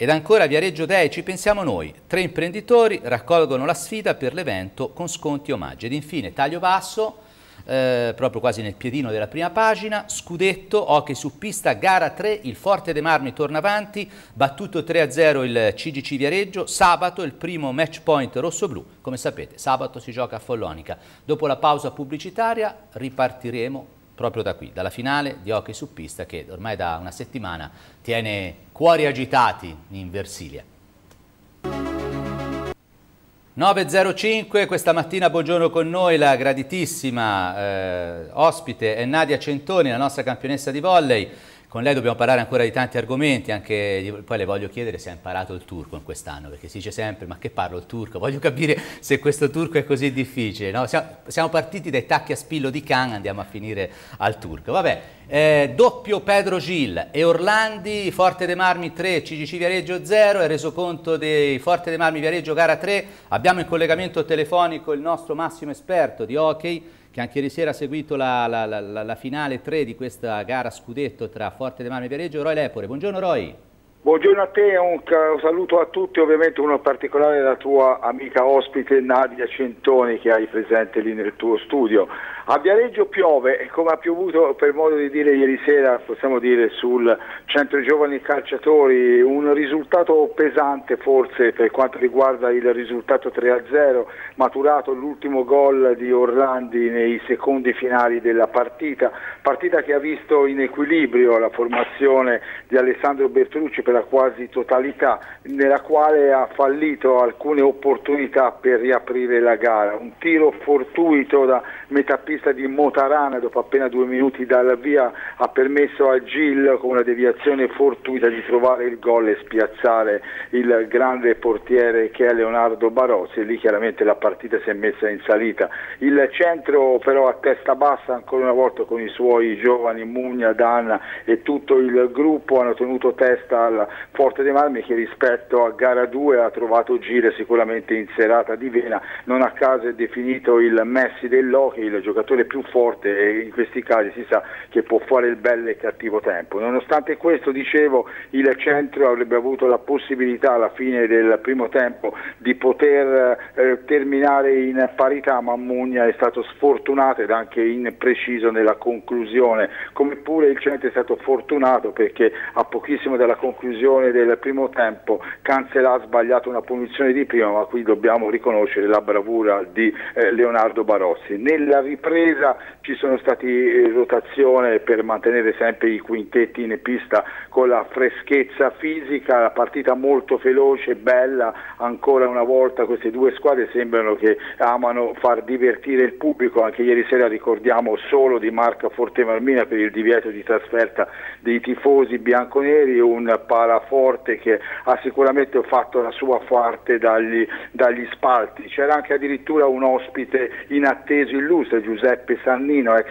Ed ancora Viareggio Dei, ci pensiamo noi, tre imprenditori raccolgono la sfida per l'evento con sconti e omaggi. Ed infine taglio basso, eh, proprio quasi nel piedino della prima pagina, scudetto, hockey su pista, gara 3, il Forte dei Marmi torna avanti, battuto 3-0 il CGC Viareggio, sabato il primo match point rosso-blu, come sapete sabato si gioca a Follonica. Dopo la pausa pubblicitaria ripartiremo proprio da qui, dalla finale di hockey su pista che ormai da una settimana tiene cuori agitati in Versilia. 9.05, questa mattina buongiorno con noi la graditissima eh, ospite è Nadia Centoni, la nostra campionessa di volley. Con lei dobbiamo parlare ancora di tanti argomenti, anche, poi le voglio chiedere se ha imparato il turco in quest'anno, perché si dice sempre ma che parlo il turco, [laughs] voglio capire se questo turco è così difficile. No? Siamo, siamo, partiti dai tacchi a spillo di Khan, andiamo a finire al turco. Vabbè, eh, doppio Pedro Gil e Orlandi, Forte dei Marmi 3, CGC Viareggio 0, e conto dei Forte dei Marmi Viareggio gara 3. Abbiamo in collegamento telefonico il nostro massimo esperto di hockey, che anche ieri sera ha seguito la, la, la, la finale 3 di questa gara scudetto tra Forte de Mano e Viareggio, Roy Lepore. Buongiorno Roy. Buongiorno a te, un saluto a tutti, ovviamente uno particolare alla tua amica ospite Nadia Centoni che hai presente lì nel tuo studio. A Viareggio piove, come ha piovuto per modo di dire ieri sera, possiamo dire sul centro giovani calciatori, un risultato pesante forse per quanto riguarda il risultato 3-0, maturato l'ultimo gol di Orlandi nei secondi finali della partita, partita che ha visto in equilibrio la formazione di Alessandro Bertolucci per la quasi totalità, nella quale ha fallito alcune opportunità per riaprire la gara, un tiro fortuito da metà pista regista di Motarana dopo appena due minuti dalla via ha permesso a Gil con una deviazione fortuita di trovare il gol e spiazzare il grande portiere che è Leonardo Barozzi e lì chiaramente la partita si è messa in salita. Il centro però a testa bassa ancora una volta con i suoi giovani Mugna, Danna e tutto il gruppo hanno tenuto testa al Forte dei Marmi che rispetto a gara 2 ha trovato Gil sicuramente in serata di Vena, non a caso è definito il Messi dell'Ochi, il giocatore giocatore più forte e in questi casi si sa che può fare il bello e cattivo tempo. Nonostante questo, dicevo, il centro avrebbe avuto la possibilità alla fine del primo tempo di poter eh, terminare in parità, ma Mugna è stato sfortunato ed anche impreciso nella conclusione, come pure il centro è stato fortunato perché a pochissimo dalla conclusione del primo tempo Cancellà ha sbagliato una punizione di prima, ma qui dobbiamo riconoscere la bravura di eh, Leonardo Barossi. Nella ripresa ripresa, ci sono stati eh, rotazione per mantenere sempre i quintetti in pista con la freschezza fisica, la partita molto veloce, bella, ancora una volta queste due squadre sembrano che amano far divertire il pubblico, anche ieri sera ricordiamo solo di Marca Forte per il divieto di trasferta dei tifosi bianconeri, un paraforte che ha sicuramente fatto la sua parte dagli, dagli spalti, c'era anche addirittura un ospite inatteso illustre, Giuseppe Giuseppe Sannino, ex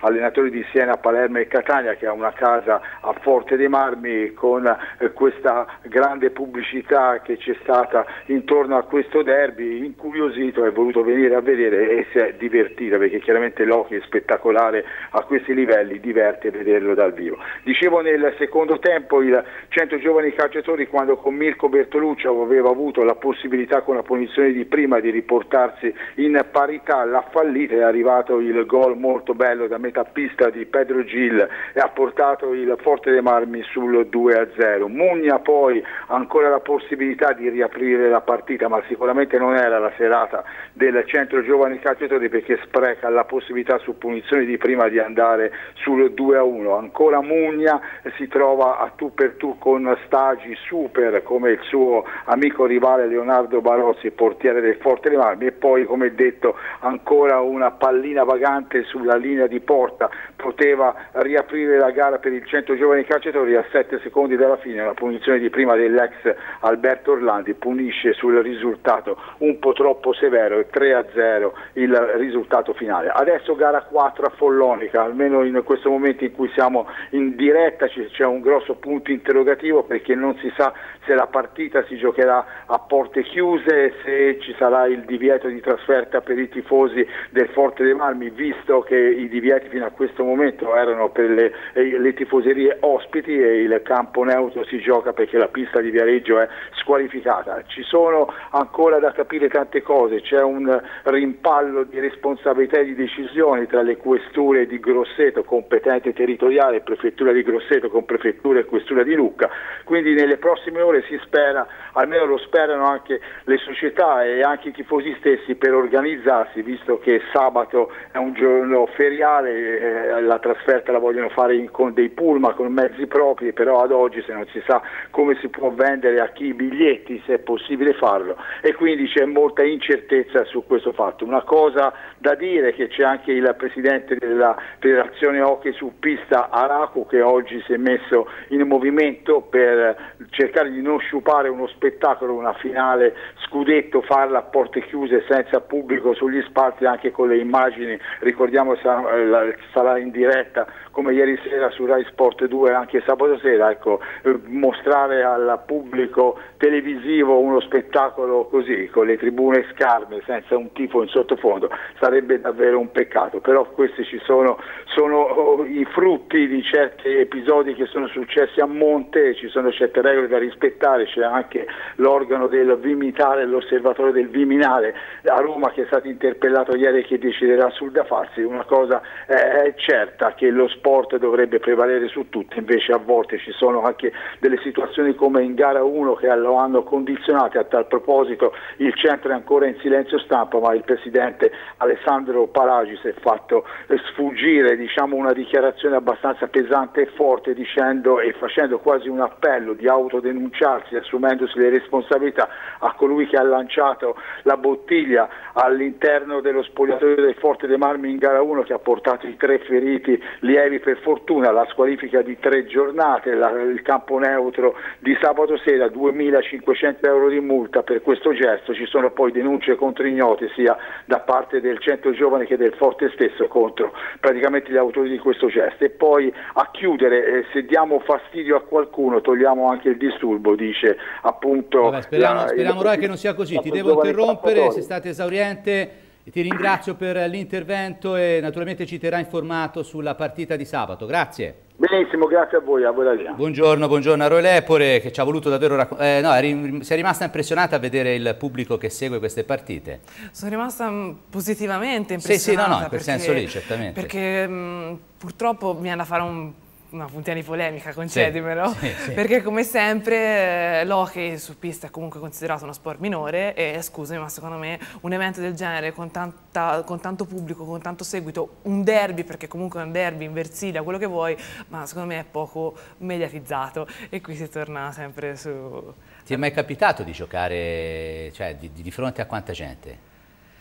allenatore di Siena, Palermo e Catania, che ha una casa a Forte dei Marmi con eh, questa grande pubblicità che c'è stata intorno a questo derby, incuriosito è voluto venire a vedere e si è divertito perché chiaramente Loki è spettacolare a questi livelli, diverte vederlo dal vivo. Dicevo nel secondo tempo il Centro Giovani Calciatori quando con Mirko Bertolucci aveva avuto la possibilità con la punizione di prima di riportarsi in parità, l'ha fallita, è arrivato segnato il gol molto bello da metà pista di Pedro Gil e ha portato il Forte dei Marmi sul 2-0. Mugna poi ancora la possibilità di riaprire la partita, ma sicuramente non era la serata del centro giovani calciatori perché spreca la possibilità su punizioni di prima di andare sul 2-1. Ancora Mugna si trova a tu per tu con Stagi Super come il suo amico rivale Leonardo Barozzi, portiere del Forte dei Marmi e poi come detto ancora una pallina panchina vagante sulla linea di porta, poteva riaprire la gara per il 100 giovani calciatori a 7 secondi dalla fine, la punizione di prima dell'ex Alberto Orlandi punisce sul risultato un po' troppo severo 3 a 0 il risultato finale. Adesso gara 4 a Follonica, almeno in questo momento in cui siamo in diretta c'è un grosso punto interrogativo perché non si sa se la partita si giocherà a porte chiuse, se ci sarà il divieto di trasferta per i tifosi del Forte dei Mari allarmi visto che i divieti fino a questo momento erano per le, eh, le tifoserie ospiti e il campo neutro si gioca perché la pista di Viareggio è squalificata. Ci sono ancora da capire tante cose, c'è un rimpallo di responsabilità e di decisioni tra le questure di Grosseto, competente territoriale, prefettura di Grosseto con prefettura e questura di Lucca, quindi nelle prossime ore si spera, almeno lo sperano anche le società e anche i tifosi stessi per organizzarsi, visto che sabato è un giorno feriale, eh, la trasferta la vogliono fare in, con dei pullman, con mezzi propri, però ad oggi se non si sa come si può vendere a chi i biglietti, se è possibile farlo, e quindi c'è molta incertezza su questo fatto. Una cosa da dire è che c'è anche il presidente della federazione hockey su pista Araku che oggi si è messo in movimento per cercare di non sciupare uno spettacolo, una finale scudetto, farla a porte chiuse senza pubblico sugli spazi anche con le immagini immagini, ricordiamo sarà in diretta come ieri sera su Rai Sport 2 anche sabato sera, ecco, eh, mostrare al pubblico televisivo uno spettacolo così, con le tribune scarme, senza un tifo in sottofondo, sarebbe davvero un peccato, però questi ci sono, sono oh, i frutti di certi episodi che sono successi a monte, ci sono certe regole da rispettare, c'è anche l'organo del Vimitale, l'osservatorio del Viminale a Roma che è stato interpellato ieri e che deciderà sul da farsi, una cosa eh, è certa che lo sport forte dovrebbe prevalere su tutte, invece a volte ci sono anche delle situazioni come in gara 1 che lo hanno condizionato, a tal proposito il centro è ancora in silenzio stampa ma il presidente Alessandro Paragi si è fatto sfuggire diciamo, una dichiarazione abbastanza pesante e forte dicendo e facendo quasi un appello di autodenunciarsi, assumendosi le responsabilità a colui che ha lanciato la bottiglia all'interno dello spogliatoio del Forte dei Marmi in gara 1 che ha portato i tre feriti lieve ieri per fortuna la squalifica di tre giornate, la, il campo neutro di sabato sera, 2.500 euro di multa per questo gesto, ci sono poi denunce contro ignote sia da parte del centro giovane che del forte stesso contro praticamente gli autori di questo gesto. E poi a chiudere, eh, se diamo fastidio a qualcuno togliamo anche il disturbo, dice appunto... Vabbè, speriamo la, speriamo il, Roy che non sia così, ti devo interrompere, se state esauriente. Ti ringrazio per l'intervento e naturalmente ci terrà informato sulla partita di sabato. Grazie. Benissimo, grazie a voi, a voi la Buongiorno, buongiorno a Roy Lepore che ci ha voluto davvero raccontare. Eh, no, sei rimasta impressionata a vedere il pubblico che segue queste partite? Sono rimasta mm, positivamente impressionata. Sì, sì, no, no, in quel senso lì, certamente. Perché mh, mm, purtroppo viene da fare un una puntina di polemica, concedimelo, sì, sì, sì. perché come sempre eh, l'hockey su pista è comunque considerato uno sport minore e scusami ma secondo me un evento del genere con, tanta, con tanto pubblico, con tanto seguito, un derby perché comunque è un derby in Versilia, quello che vuoi, ma secondo me è poco mediatizzato e qui si torna sempre su... Ti è mai capitato di giocare, cioè di, di fronte a quanta gente?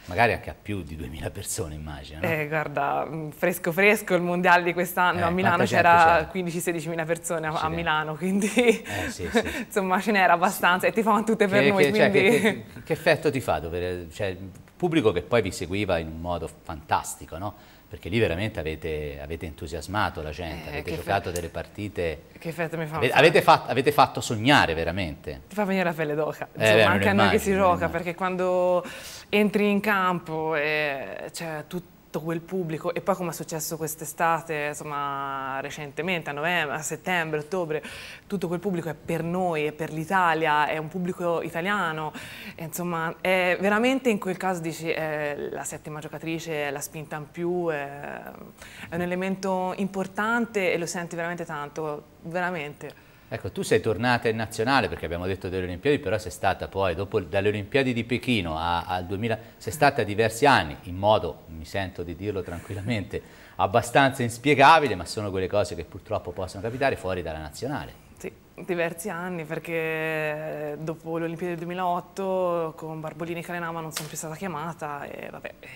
magari anche a più di 2000 persone immagino. No? Eh, guarda, mm, fresco fresco il mondiale di quest'anno eh, a Milano c'era 15 16 mila persone a, a, Milano, quindi eh, sì, [laughs] sì. insomma ce n'era abbastanza sì. e ti fanno tutte per che, noi. Che, cioè, che, [laughs] che, effetto ti fa? Dove, cioè, pubblico che poi vi seguiva in un modo fantastico, no? perché lì veramente avete, avete entusiasmato la gente, eh, avete giocato delle partite... Che fetta mi fa... Avete, avete, fatto, avete, fatto, sognare veramente. Ti fa venire la pelle d'oca, eh, anche a noi che si gioca, perché quando entri in campo e eh, c'è cioè, tutto tutto quel pubblico e poi come è successo quest'estate, insomma recentemente a novembre, a settembre, ottobre, tutto quel pubblico è per noi, è per l'Italia, è un pubblico italiano, e, insomma è veramente in quel caso dici è la settima giocatrice, è la spinta in più, è, è un elemento importante e lo senti veramente tanto, veramente. Ecco, tu sei tornata in nazionale perché abbiamo detto delle Olimpiadi, però sei stata poi, dopo, dalle Olimpiadi di Pechino a, al 2000, sei stata diversi anni, in modo, mi sento di dirlo tranquillamente, abbastanza inspiegabile, ma sono quelle cose che purtroppo possono capitare fuori dalla nazionale Sì, diversi anni perché eh, dopo le Olimpiadi del 2008 con Barbolini e Calenama non sono più stata chiamata e vabbè, eh,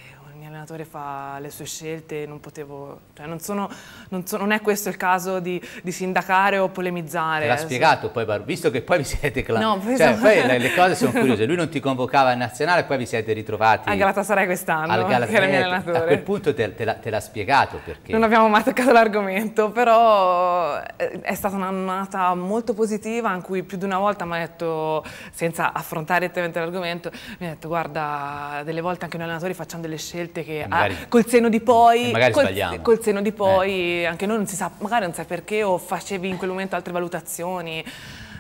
ogni allenatore fa le sue scelte, non, potevo, cioè non, sono, non, so, non è questo il caso di, di sindacare o polemizzare. L'ha spiegato poi, visto che poi vi siete clamati, no, cioè, poi [laughs] le, le, cose sono curiose, lui non ti convocava a nazionale poi vi siete ritrovati. A Galatasaray quest'anno, Galatasaray, che era il mio allenatore. A quel punto te, te l'ha spiegato perché. Non abbiamo mai toccato l'argomento, però eh, è stata un'annata molto positiva in cui più di una volta mi ha detto, senza affrontare direttamente l'argomento, mi ha detto guarda, delle volte anche noi allenatori facciamo delle scelte scelte che magari, ah, col seno di poi, col, col, seno di eh. poi, eh. anche noi non si sa, magari non sai perché o facevi in quel momento altre valutazioni.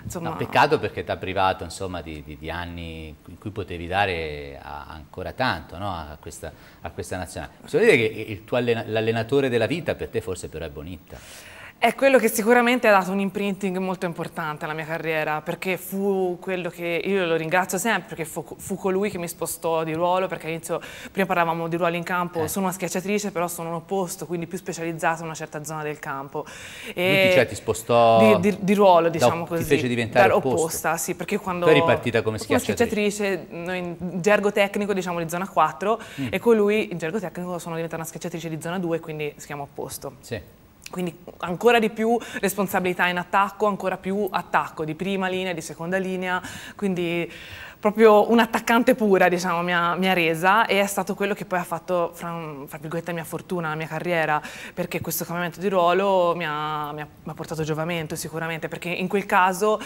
Insomma... No, peccato perché ti ha privato insomma, di, di, di, anni in cui potevi dare a, ancora tanto no? a, questa, a, questa, nazionale. posso dire che l'allenatore della vita per te forse però è Bonitta. È quello che sicuramente ha dato un imprinting molto importante alla mia carriera, perché fu quello che, io lo ringrazio sempre, perché fu, fu colui che mi spostò di ruolo, perché all'inizio, prima parlavamo di ruoli in campo, eh. sono una schiacciatrice, però sono un opposto, quindi più specializzata in una certa zona del campo. E Lui, cioè, ti spostò di, di, di ruolo, diciamo da, così. Ti fece diventare opposta, sì, perché quando... Tu eri partita come schiacciatrice. Come schiacciatrice, in gergo tecnico diciamo di zona 4, mm. e con lui in gergo tecnico sono diventata una schiacciatrice di zona 2, quindi si chiama opposto. Sì. Quindi ancora di più responsabilità in attacco, ancora più attacco di prima linea, di seconda linea, quindi proprio un'attaccante pura, diciamo, mi ha, mi ha, resa e è stato quello che poi ha fatto, fra, fra virgolette, la mia fortuna, la mia carriera, perché questo cambiamento di ruolo mi ha, mi ha, mi ha portato giovamento sicuramente, perché in quel caso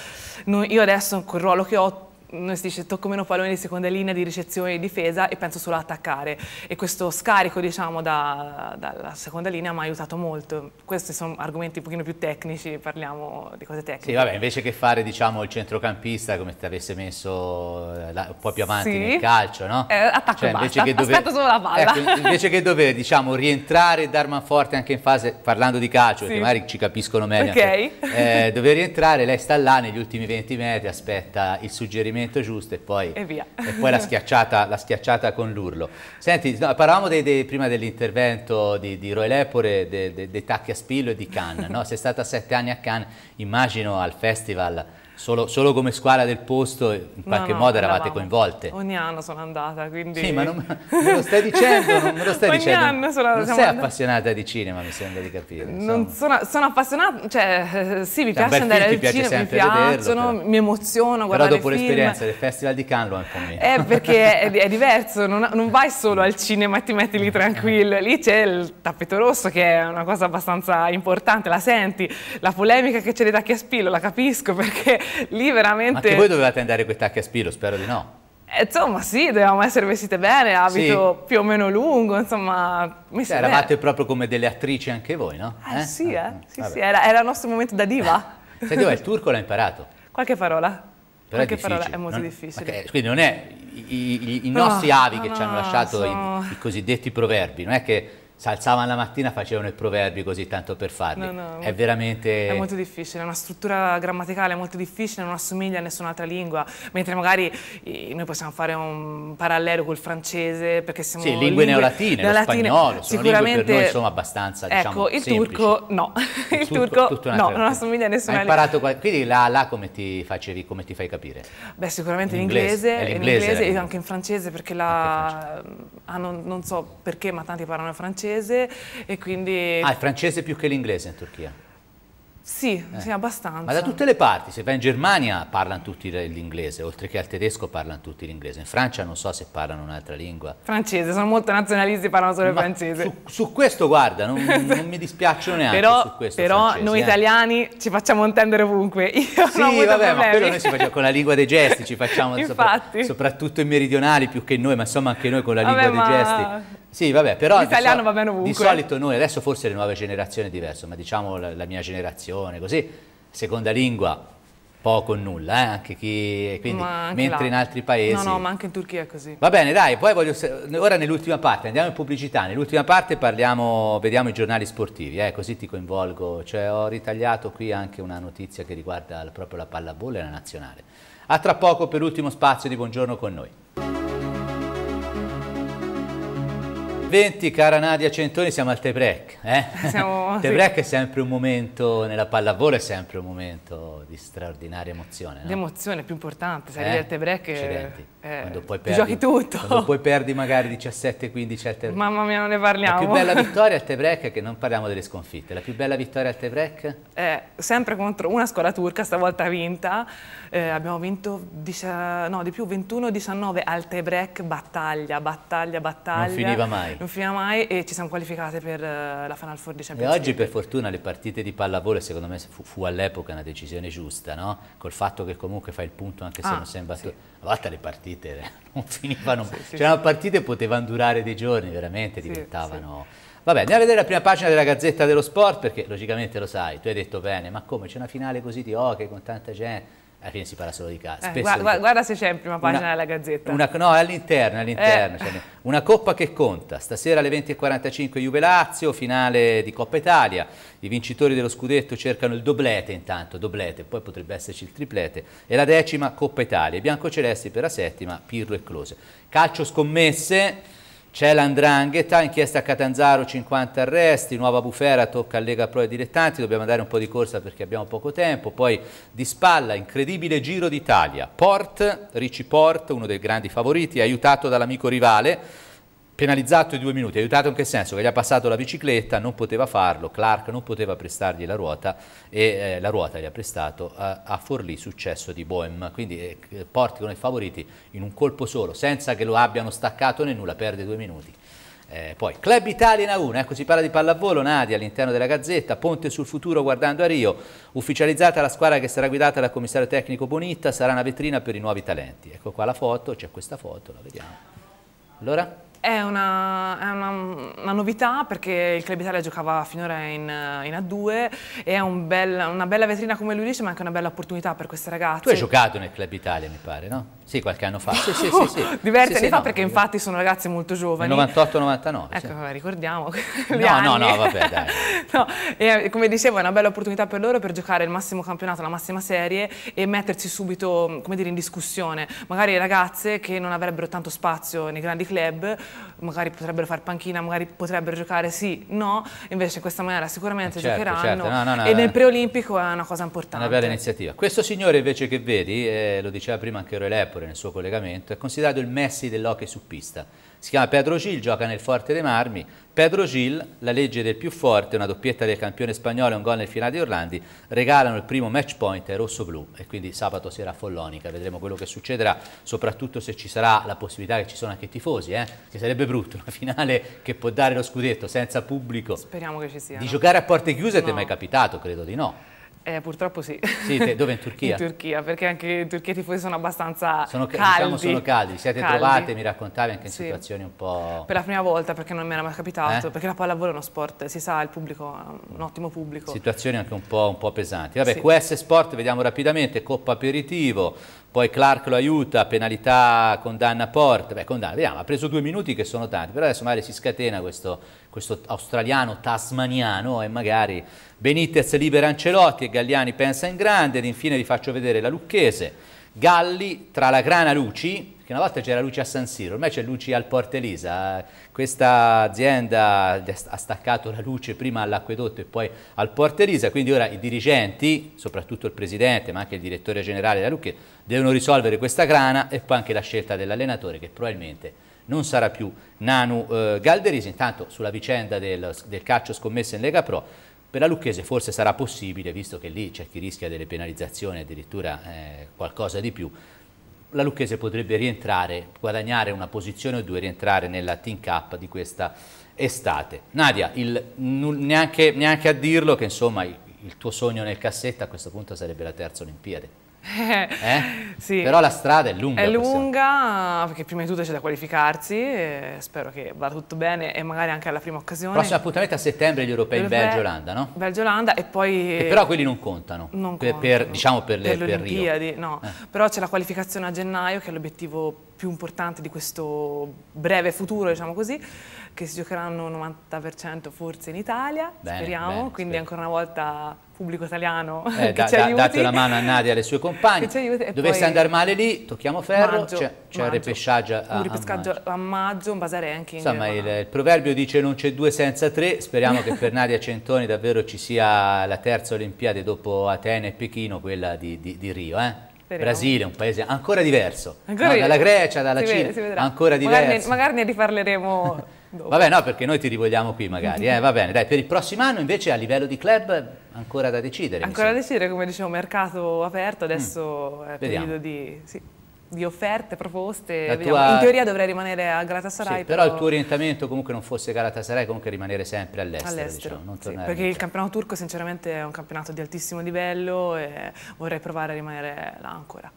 no, io adesso, quel ruolo che ho, noi mm, si dice tocco meno pallone di seconda linea di ricezione e difesa e penso solo a attaccare e questo scarico diciamo da, dalla seconda linea mi ha aiutato molto questi sono argomenti un pochino più tecnici parliamo di cose tecniche sì vabbè invece che fare diciamo il centrocampista come ti avesse messo eh, la, un po' più avanti sì. nel calcio no? Eh, attacco cioè, invece che dover, aspetto solo la palla ecco, invece che dover diciamo rientrare e dar man forte anche in fase parlando di calcio sì. perché magari ci capiscono meglio ok eh, dover rientrare lei sta là negli ultimi 20 metri aspetta il suggerimento movimento giusto e poi, e e poi la, schiacciata, la, schiacciata, con l'urlo. Senti, no, parlavamo dei, dei, prima dell'intervento di, di, Roy Lepore, dei, dei, dei tacchi a spillo e di Cannes, no? [laughs] sei stata sette anni a Cannes, immagino al festival Solo, solo, come squadra del posto in qualche no, no, modo eravate coinvolte. Ogni anno sono andata, quindi... Sì, ma non me lo stai dicendo, non me lo stai [laughs] ogni dicendo. Anno sono andata. Non sei appassionata di cinema, mi sembra di capire. Sono, sono, appassionata, cioè sì, mi cioè, piace andare al cinema, mi piacciono, vederlo, mi emoziono Però dopo l'esperienza del Festival di Cannes lo anche me. Eh, perché è, è diverso, non, non, vai solo al cinema e ti metti lì tranquillo, lì c'è il tappeto rosso che è una cosa abbastanza importante, la senti, la polemica che c'è di Tacchi Spillo, la capisco perché [laughs] lì veramente... Anche voi dovevate andare con i tacchi a spiro, spero di no. Eh, insomma sì, dovevamo essere vestite bene, abito sì. più o meno lungo, insomma... Mi cioè, eravate bene. proprio come delle attrici anche voi, no? Eh, eh? sì, ah, eh. Mm, sì, sì, era, era, il nostro momento da diva. Senti, [laughs] il turco l'ha imparato? Qualche parola. Però Qualche è parola è molto non, difficile. Okay, quindi non è i, i, i nostri no, ah, avi che no, ci hanno ah, lasciato no. i, i cosiddetti proverbi, non è che si alzavano la mattina facevano il proverbio così tanto per farli. No, no, è veramente... È molto difficile, è una struttura grammaticale molto difficile, non assomiglia a nessun'altra lingua, mentre magari noi possiamo fare un parallelo col francese, perché siamo... Sì, lingue, lingue neolatine, neolatine, lo spagnolo, sicuramente... per noi insomma abbastanza, diciamo, ecco, il semplici. turco no, il, [laughs] il turco, turco no, non assomiglia a nessuna lingua. Qual... Quindi là, là come, ti facevi, come ti fai capire? Beh, sicuramente in inglese, in inglese, e anche in francese, perché la... Ah, non, non so perché, ma tanti parlano francese francese e quindi... Ah, il francese più che l'inglese in Turchia? Sì, eh. sì, abbastanza. Ma da tutte le parti, se vai in Germania parlano tutti l'inglese, oltre che al tedesco parlano tutti l'inglese. In Francia non so se parlano un'altra lingua. Francese, sono molto nazionalisti parlano solo il francese. Su, su, questo guarda, non, non mi dispiaccio neanche però, questo, Però francese, noi eh. italiani ci facciamo intendere ovunque. [laughs] Io sì, non ho vabbè, ma quello noi ci facciamo con la lingua dei gesti, ci facciamo [laughs] sopra, soprattutto i meridionali più che noi, ma insomma anche noi con la vabbè, lingua ma... dei gesti sì, vabbè, però l'italiano va bene ovunque. Di solito noi, adesso forse le nuove generazioni è diverso, ma diciamo la, la mia generazione, così, seconda lingua poco o nulla, eh? anche chi... Quindi, anche mentre là. in altri paesi... No, no, ma anche in Turchia è così. Va bene, dai, poi voglio... Ora nell'ultima parte, andiamo in pubblicità, nell'ultima parte parliamo, vediamo i giornali sportivi, eh? così ti coinvolgo. Cioè, ho ritagliato qui anche una notizia che riguarda proprio la pallavolo e la nazionale. A tra poco per l'ultimo spazio di Buongiorno con noi. 20, cara Nadia Centoni, siamo al tebrec. Eh? [laughs] Il [laughs] tebrec è sempre un momento, nella pallavolo è sempre un momento di straordinaria emozione. No? L'emozione più importante, se eh? arrivi al te-break... Accidenti. Eh, quando poi perdi, giochi tutto. Quando poi perdi magari 17-15 al tie-break. Mamma mia, non ne parliamo. La più bella [laughs] vittoria al tie-break, che non parliamo delle sconfitte, la più bella vittoria al tie-break? Eh, sempre contro una scuola turca, stavolta vinta. Eh, abbiamo vinto no, di più 21-19 al tie-break, battaglia, battaglia, battaglia. Non finiva mai. Non finiva mai e ci siamo qualificate per eh, la Final Four di Champions League. E oggi per fortuna le partite di pallavolo, secondo me fu, fu all'epoca una decisione giusta, no? Col fatto che comunque fai il punto anche se ah, non sembra... Sì volta le partite [laughs] non finivano, sì, sì, c'erano cioè, sì. partite che potevano durare dei giorni, veramente diventavano... Vabbè, andiamo a vedere la prima pagina della Gazzetta dello Sport, perché logicamente lo sai, tu hai detto bene, ma come, c'è una finale così di hockey con tanta gente alla fine si parla solo di calcio. Eh, guarda, di... guarda, se c'è in prima pagina una, della Gazzetta. Una, no, è all'interno, all'interno. Eh. Cioè, una coppa che conta. Stasera alle 20.45 Juve Lazio, finale di Coppa Italia. I vincitori dello scudetto cercano il doblete intanto, doblete, poi potrebbe esserci il triplete. E la decima Coppa Italia. I biancocelesti per la settima, Pirro e Close. Calcio scommesse c'è l'andrangheta, inchiesta a Catanzaro, 50 arresti, nuova bufera, tocca a Lega Pro e dilettanti, dobbiamo andare un po' di corsa perché abbiamo poco tempo, poi di spalla, incredibile giro d'Italia, Port, Ricci Port, uno dei grandi favoriti, aiutato dall'amico rivale, penalizzato i due minuti, aiutato in che senso? Che gli ha passato la bicicletta, non poteva farlo, Clark non poteva prestargli la ruota e eh, la ruota gli ha prestato a, eh, a Forlì successo di Boehm, quindi eh, eh, porti con i favoriti in un colpo solo, senza che lo abbiano staccato né nulla, perde due minuti. Eh, poi Club Italia in a 1, ecco si parla di pallavolo, Nadia all'interno della Gazzetta, Ponte sul futuro guardando a Rio, ufficializzata la squadra che sarà guidata dal commissario tecnico Bonitta, sarà una vetrina per i nuovi talenti. Ecco qua la foto, c'è questa foto, la vediamo. Allora? È, una, è una, una, novità perché il Club Italia giocava finora in, in A2 e è un bel, una bella vetrina come lui dice ma anche una bella opportunità per queste ragazze. Tu hai giocato nel Club Italia mi pare, no? Sì, qualche anno fa. Sì, sì, ah, sì, sì. Diversi sì, anni sì, fa no, perché no, infatti sono ragazze molto giovani. 98-99. Ecco, sì. ricordiamo. [laughs] No, anni. no, no, vabbè, dai. [laughs] no, e, eh, come dicevo è una bella opportunità per loro per giocare il massimo campionato, la massima serie e mettersi subito, come dire, in discussione. Magari ragazze che non avrebbero tanto spazio nei grandi club magari potrebbero fare panchina, magari potrebbero giocare, sì, no, invece in questa maniera sicuramente eh, certo, giocheranno certo. No, no, no, e eh. nel preolimpico è una cosa importante. Una bella iniziativa. Questo signore invece che vedi, eh, lo diceva prima anche Roy Lepore nel suo collegamento, è considerato il Messi dell'hockey su pista. Si chiama Pedro Gil, gioca nel Forte dei Marmi, Pedro Gil, la legge del più forte, una doppietta del campione spagnolo e un gol nel finale di Orlandi, regalano il primo match point rosso-blu e quindi sabato sera Follonica, vedremo quello che succederà, soprattutto se ci sarà la possibilità che ci sono anche i tifosi, eh? che sarebbe brutto una finale che può dare lo scudetto senza pubblico. Speriamo che ci sia. Di giocare a porte chiuse no. ti è mai capitato? Credo di no. Eh, purtroppo sì. Sì, te, dove in Turchia? [laughs] in Turchia, perché anche in Turchia i tifosi sono abbastanza sono, caldi. Diciamo sono caldi, siete caldi. trovate, mi raccontavi, anche in sì. situazioni un po'... Per la prima volta, perché non mi era mai capitato, eh? perché la pallavolo è uno sport, si sa, il pubblico è un ottimo pubblico. Situazioni anche un po', un po pesanti. Vabbè, sì. QS Sport, vediamo rapidamente, Coppa Aperitivo, poi Clark lo aiuta, penalità, condanna Port, beh condanna, vediamo, ha preso due minuti che sono tanti, però adesso magari si scatena questo, questo australiano tasmaniano e magari Benitez libera Ancelotti e Galliani pensa in grande ed infine vi faccio vedere la lucchese, Galli tra la grana luci perché una volta c'era luce a San Siro, ormai c'è luce al Porta Elisa. Questa azienda ha staccato la luce prima all'acquedotto e poi al Porta Elisa, quindi ora i dirigenti, soprattutto il presidente, ma anche il direttore generale della Lucchè, devono risolvere questa grana e poi anche la scelta dell'allenatore che probabilmente non sarà più Nanu eh, Galderisi. Intanto sulla vicenda del, del calcio scommesso in Lega Pro, per la Lucchese forse sarà possibile, visto che lì c'è chi rischia delle penalizzazioni, addirittura eh, qualcosa di più, la Lucchese potrebbe rientrare, guadagnare una posizione o due, rientrare nella Team Cup di questa estate. Nadia, il, neanche, neanche, a dirlo che insomma il, il tuo sogno nel cassetto a questo punto sarebbe la terza Olimpiade. Eh? eh? Sì. Però la strada è lunga. È lunga perché prima di tutto c'è da qualificarsi e spero che vada tutto bene e magari anche alla prima occasione. Prossimo appuntamento a settembre gli europei in Belgio Olanda, no? Belgio Olanda e poi... E però quelli non contano. Non per, contano. Per, diciamo per, le, per Olimpiadi, no. Eh. Però c'è la qualificazione a gennaio che è l'obiettivo più importante di questo breve futuro, diciamo così, che si giocheranno 90% forse in Italia, bene, speriamo, bene, quindi spero. ancora una volta pubblico italiano eh, [laughs] da, da, date una mano a Nadia e alle sue [laughs] compagne aiuti, dovesse andare male lì tocchiamo ferro c'è il ripescaggio a, maggio. a maggio un basare anche insomma il, il, proverbio dice non c'è due senza tre speriamo che per Nadia Centoni davvero ci sia la terza Olimpiade dopo Atene e Pechino quella di, di, di Rio eh? Brasile, un paese ancora diverso, ancora no, dalla Grecia, dalla si Cina, vede, ancora diverso. Magari, magari ne riparleremo [laughs] Dopo. Vabbè, no, perché noi ti rivogliamo qui magari, eh? va bene. Dai, per il prossimo anno invece a livello di club ancora da decidere. Ancora da decidere, come dicevo, mercato aperto, adesso mm. è periodo di... Sì di offerte, proposte, tua... in teoria dovrei rimanere a Galatasaray. Sì, però... però... il tuo orientamento comunque non fosse Galatasaray, comunque rimanere sempre all'estero. All'estero, diciamo, sì, perché il campionato turco sinceramente è un campionato di altissimo livello e vorrei provare a rimanere là ancora.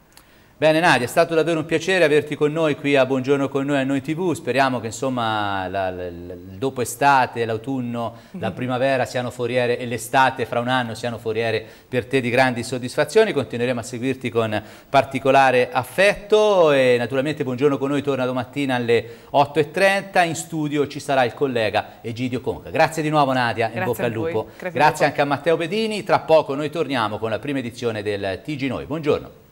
Bene Nadia, è stato davvero un piacere averti con noi qui a Buongiorno con noi a Noi TV, speriamo che insomma la, la, la, dopo estate, l'autunno, la mhm. primavera siano foriere e l'estate fra un anno siano foriere per te di grandi soddisfazioni, continueremo a seguirti con particolare affetto e naturalmente Buongiorno con noi torna domattina alle 8.30, in studio ci sarà il collega Egidio Conca. Grazie di nuovo Nadia, Grazie in bocca al lupo. Grazie, Grazie anche a Matteo Bedini, tra poco noi torniamo con la prima edizione del TG Noi. Buongiorno.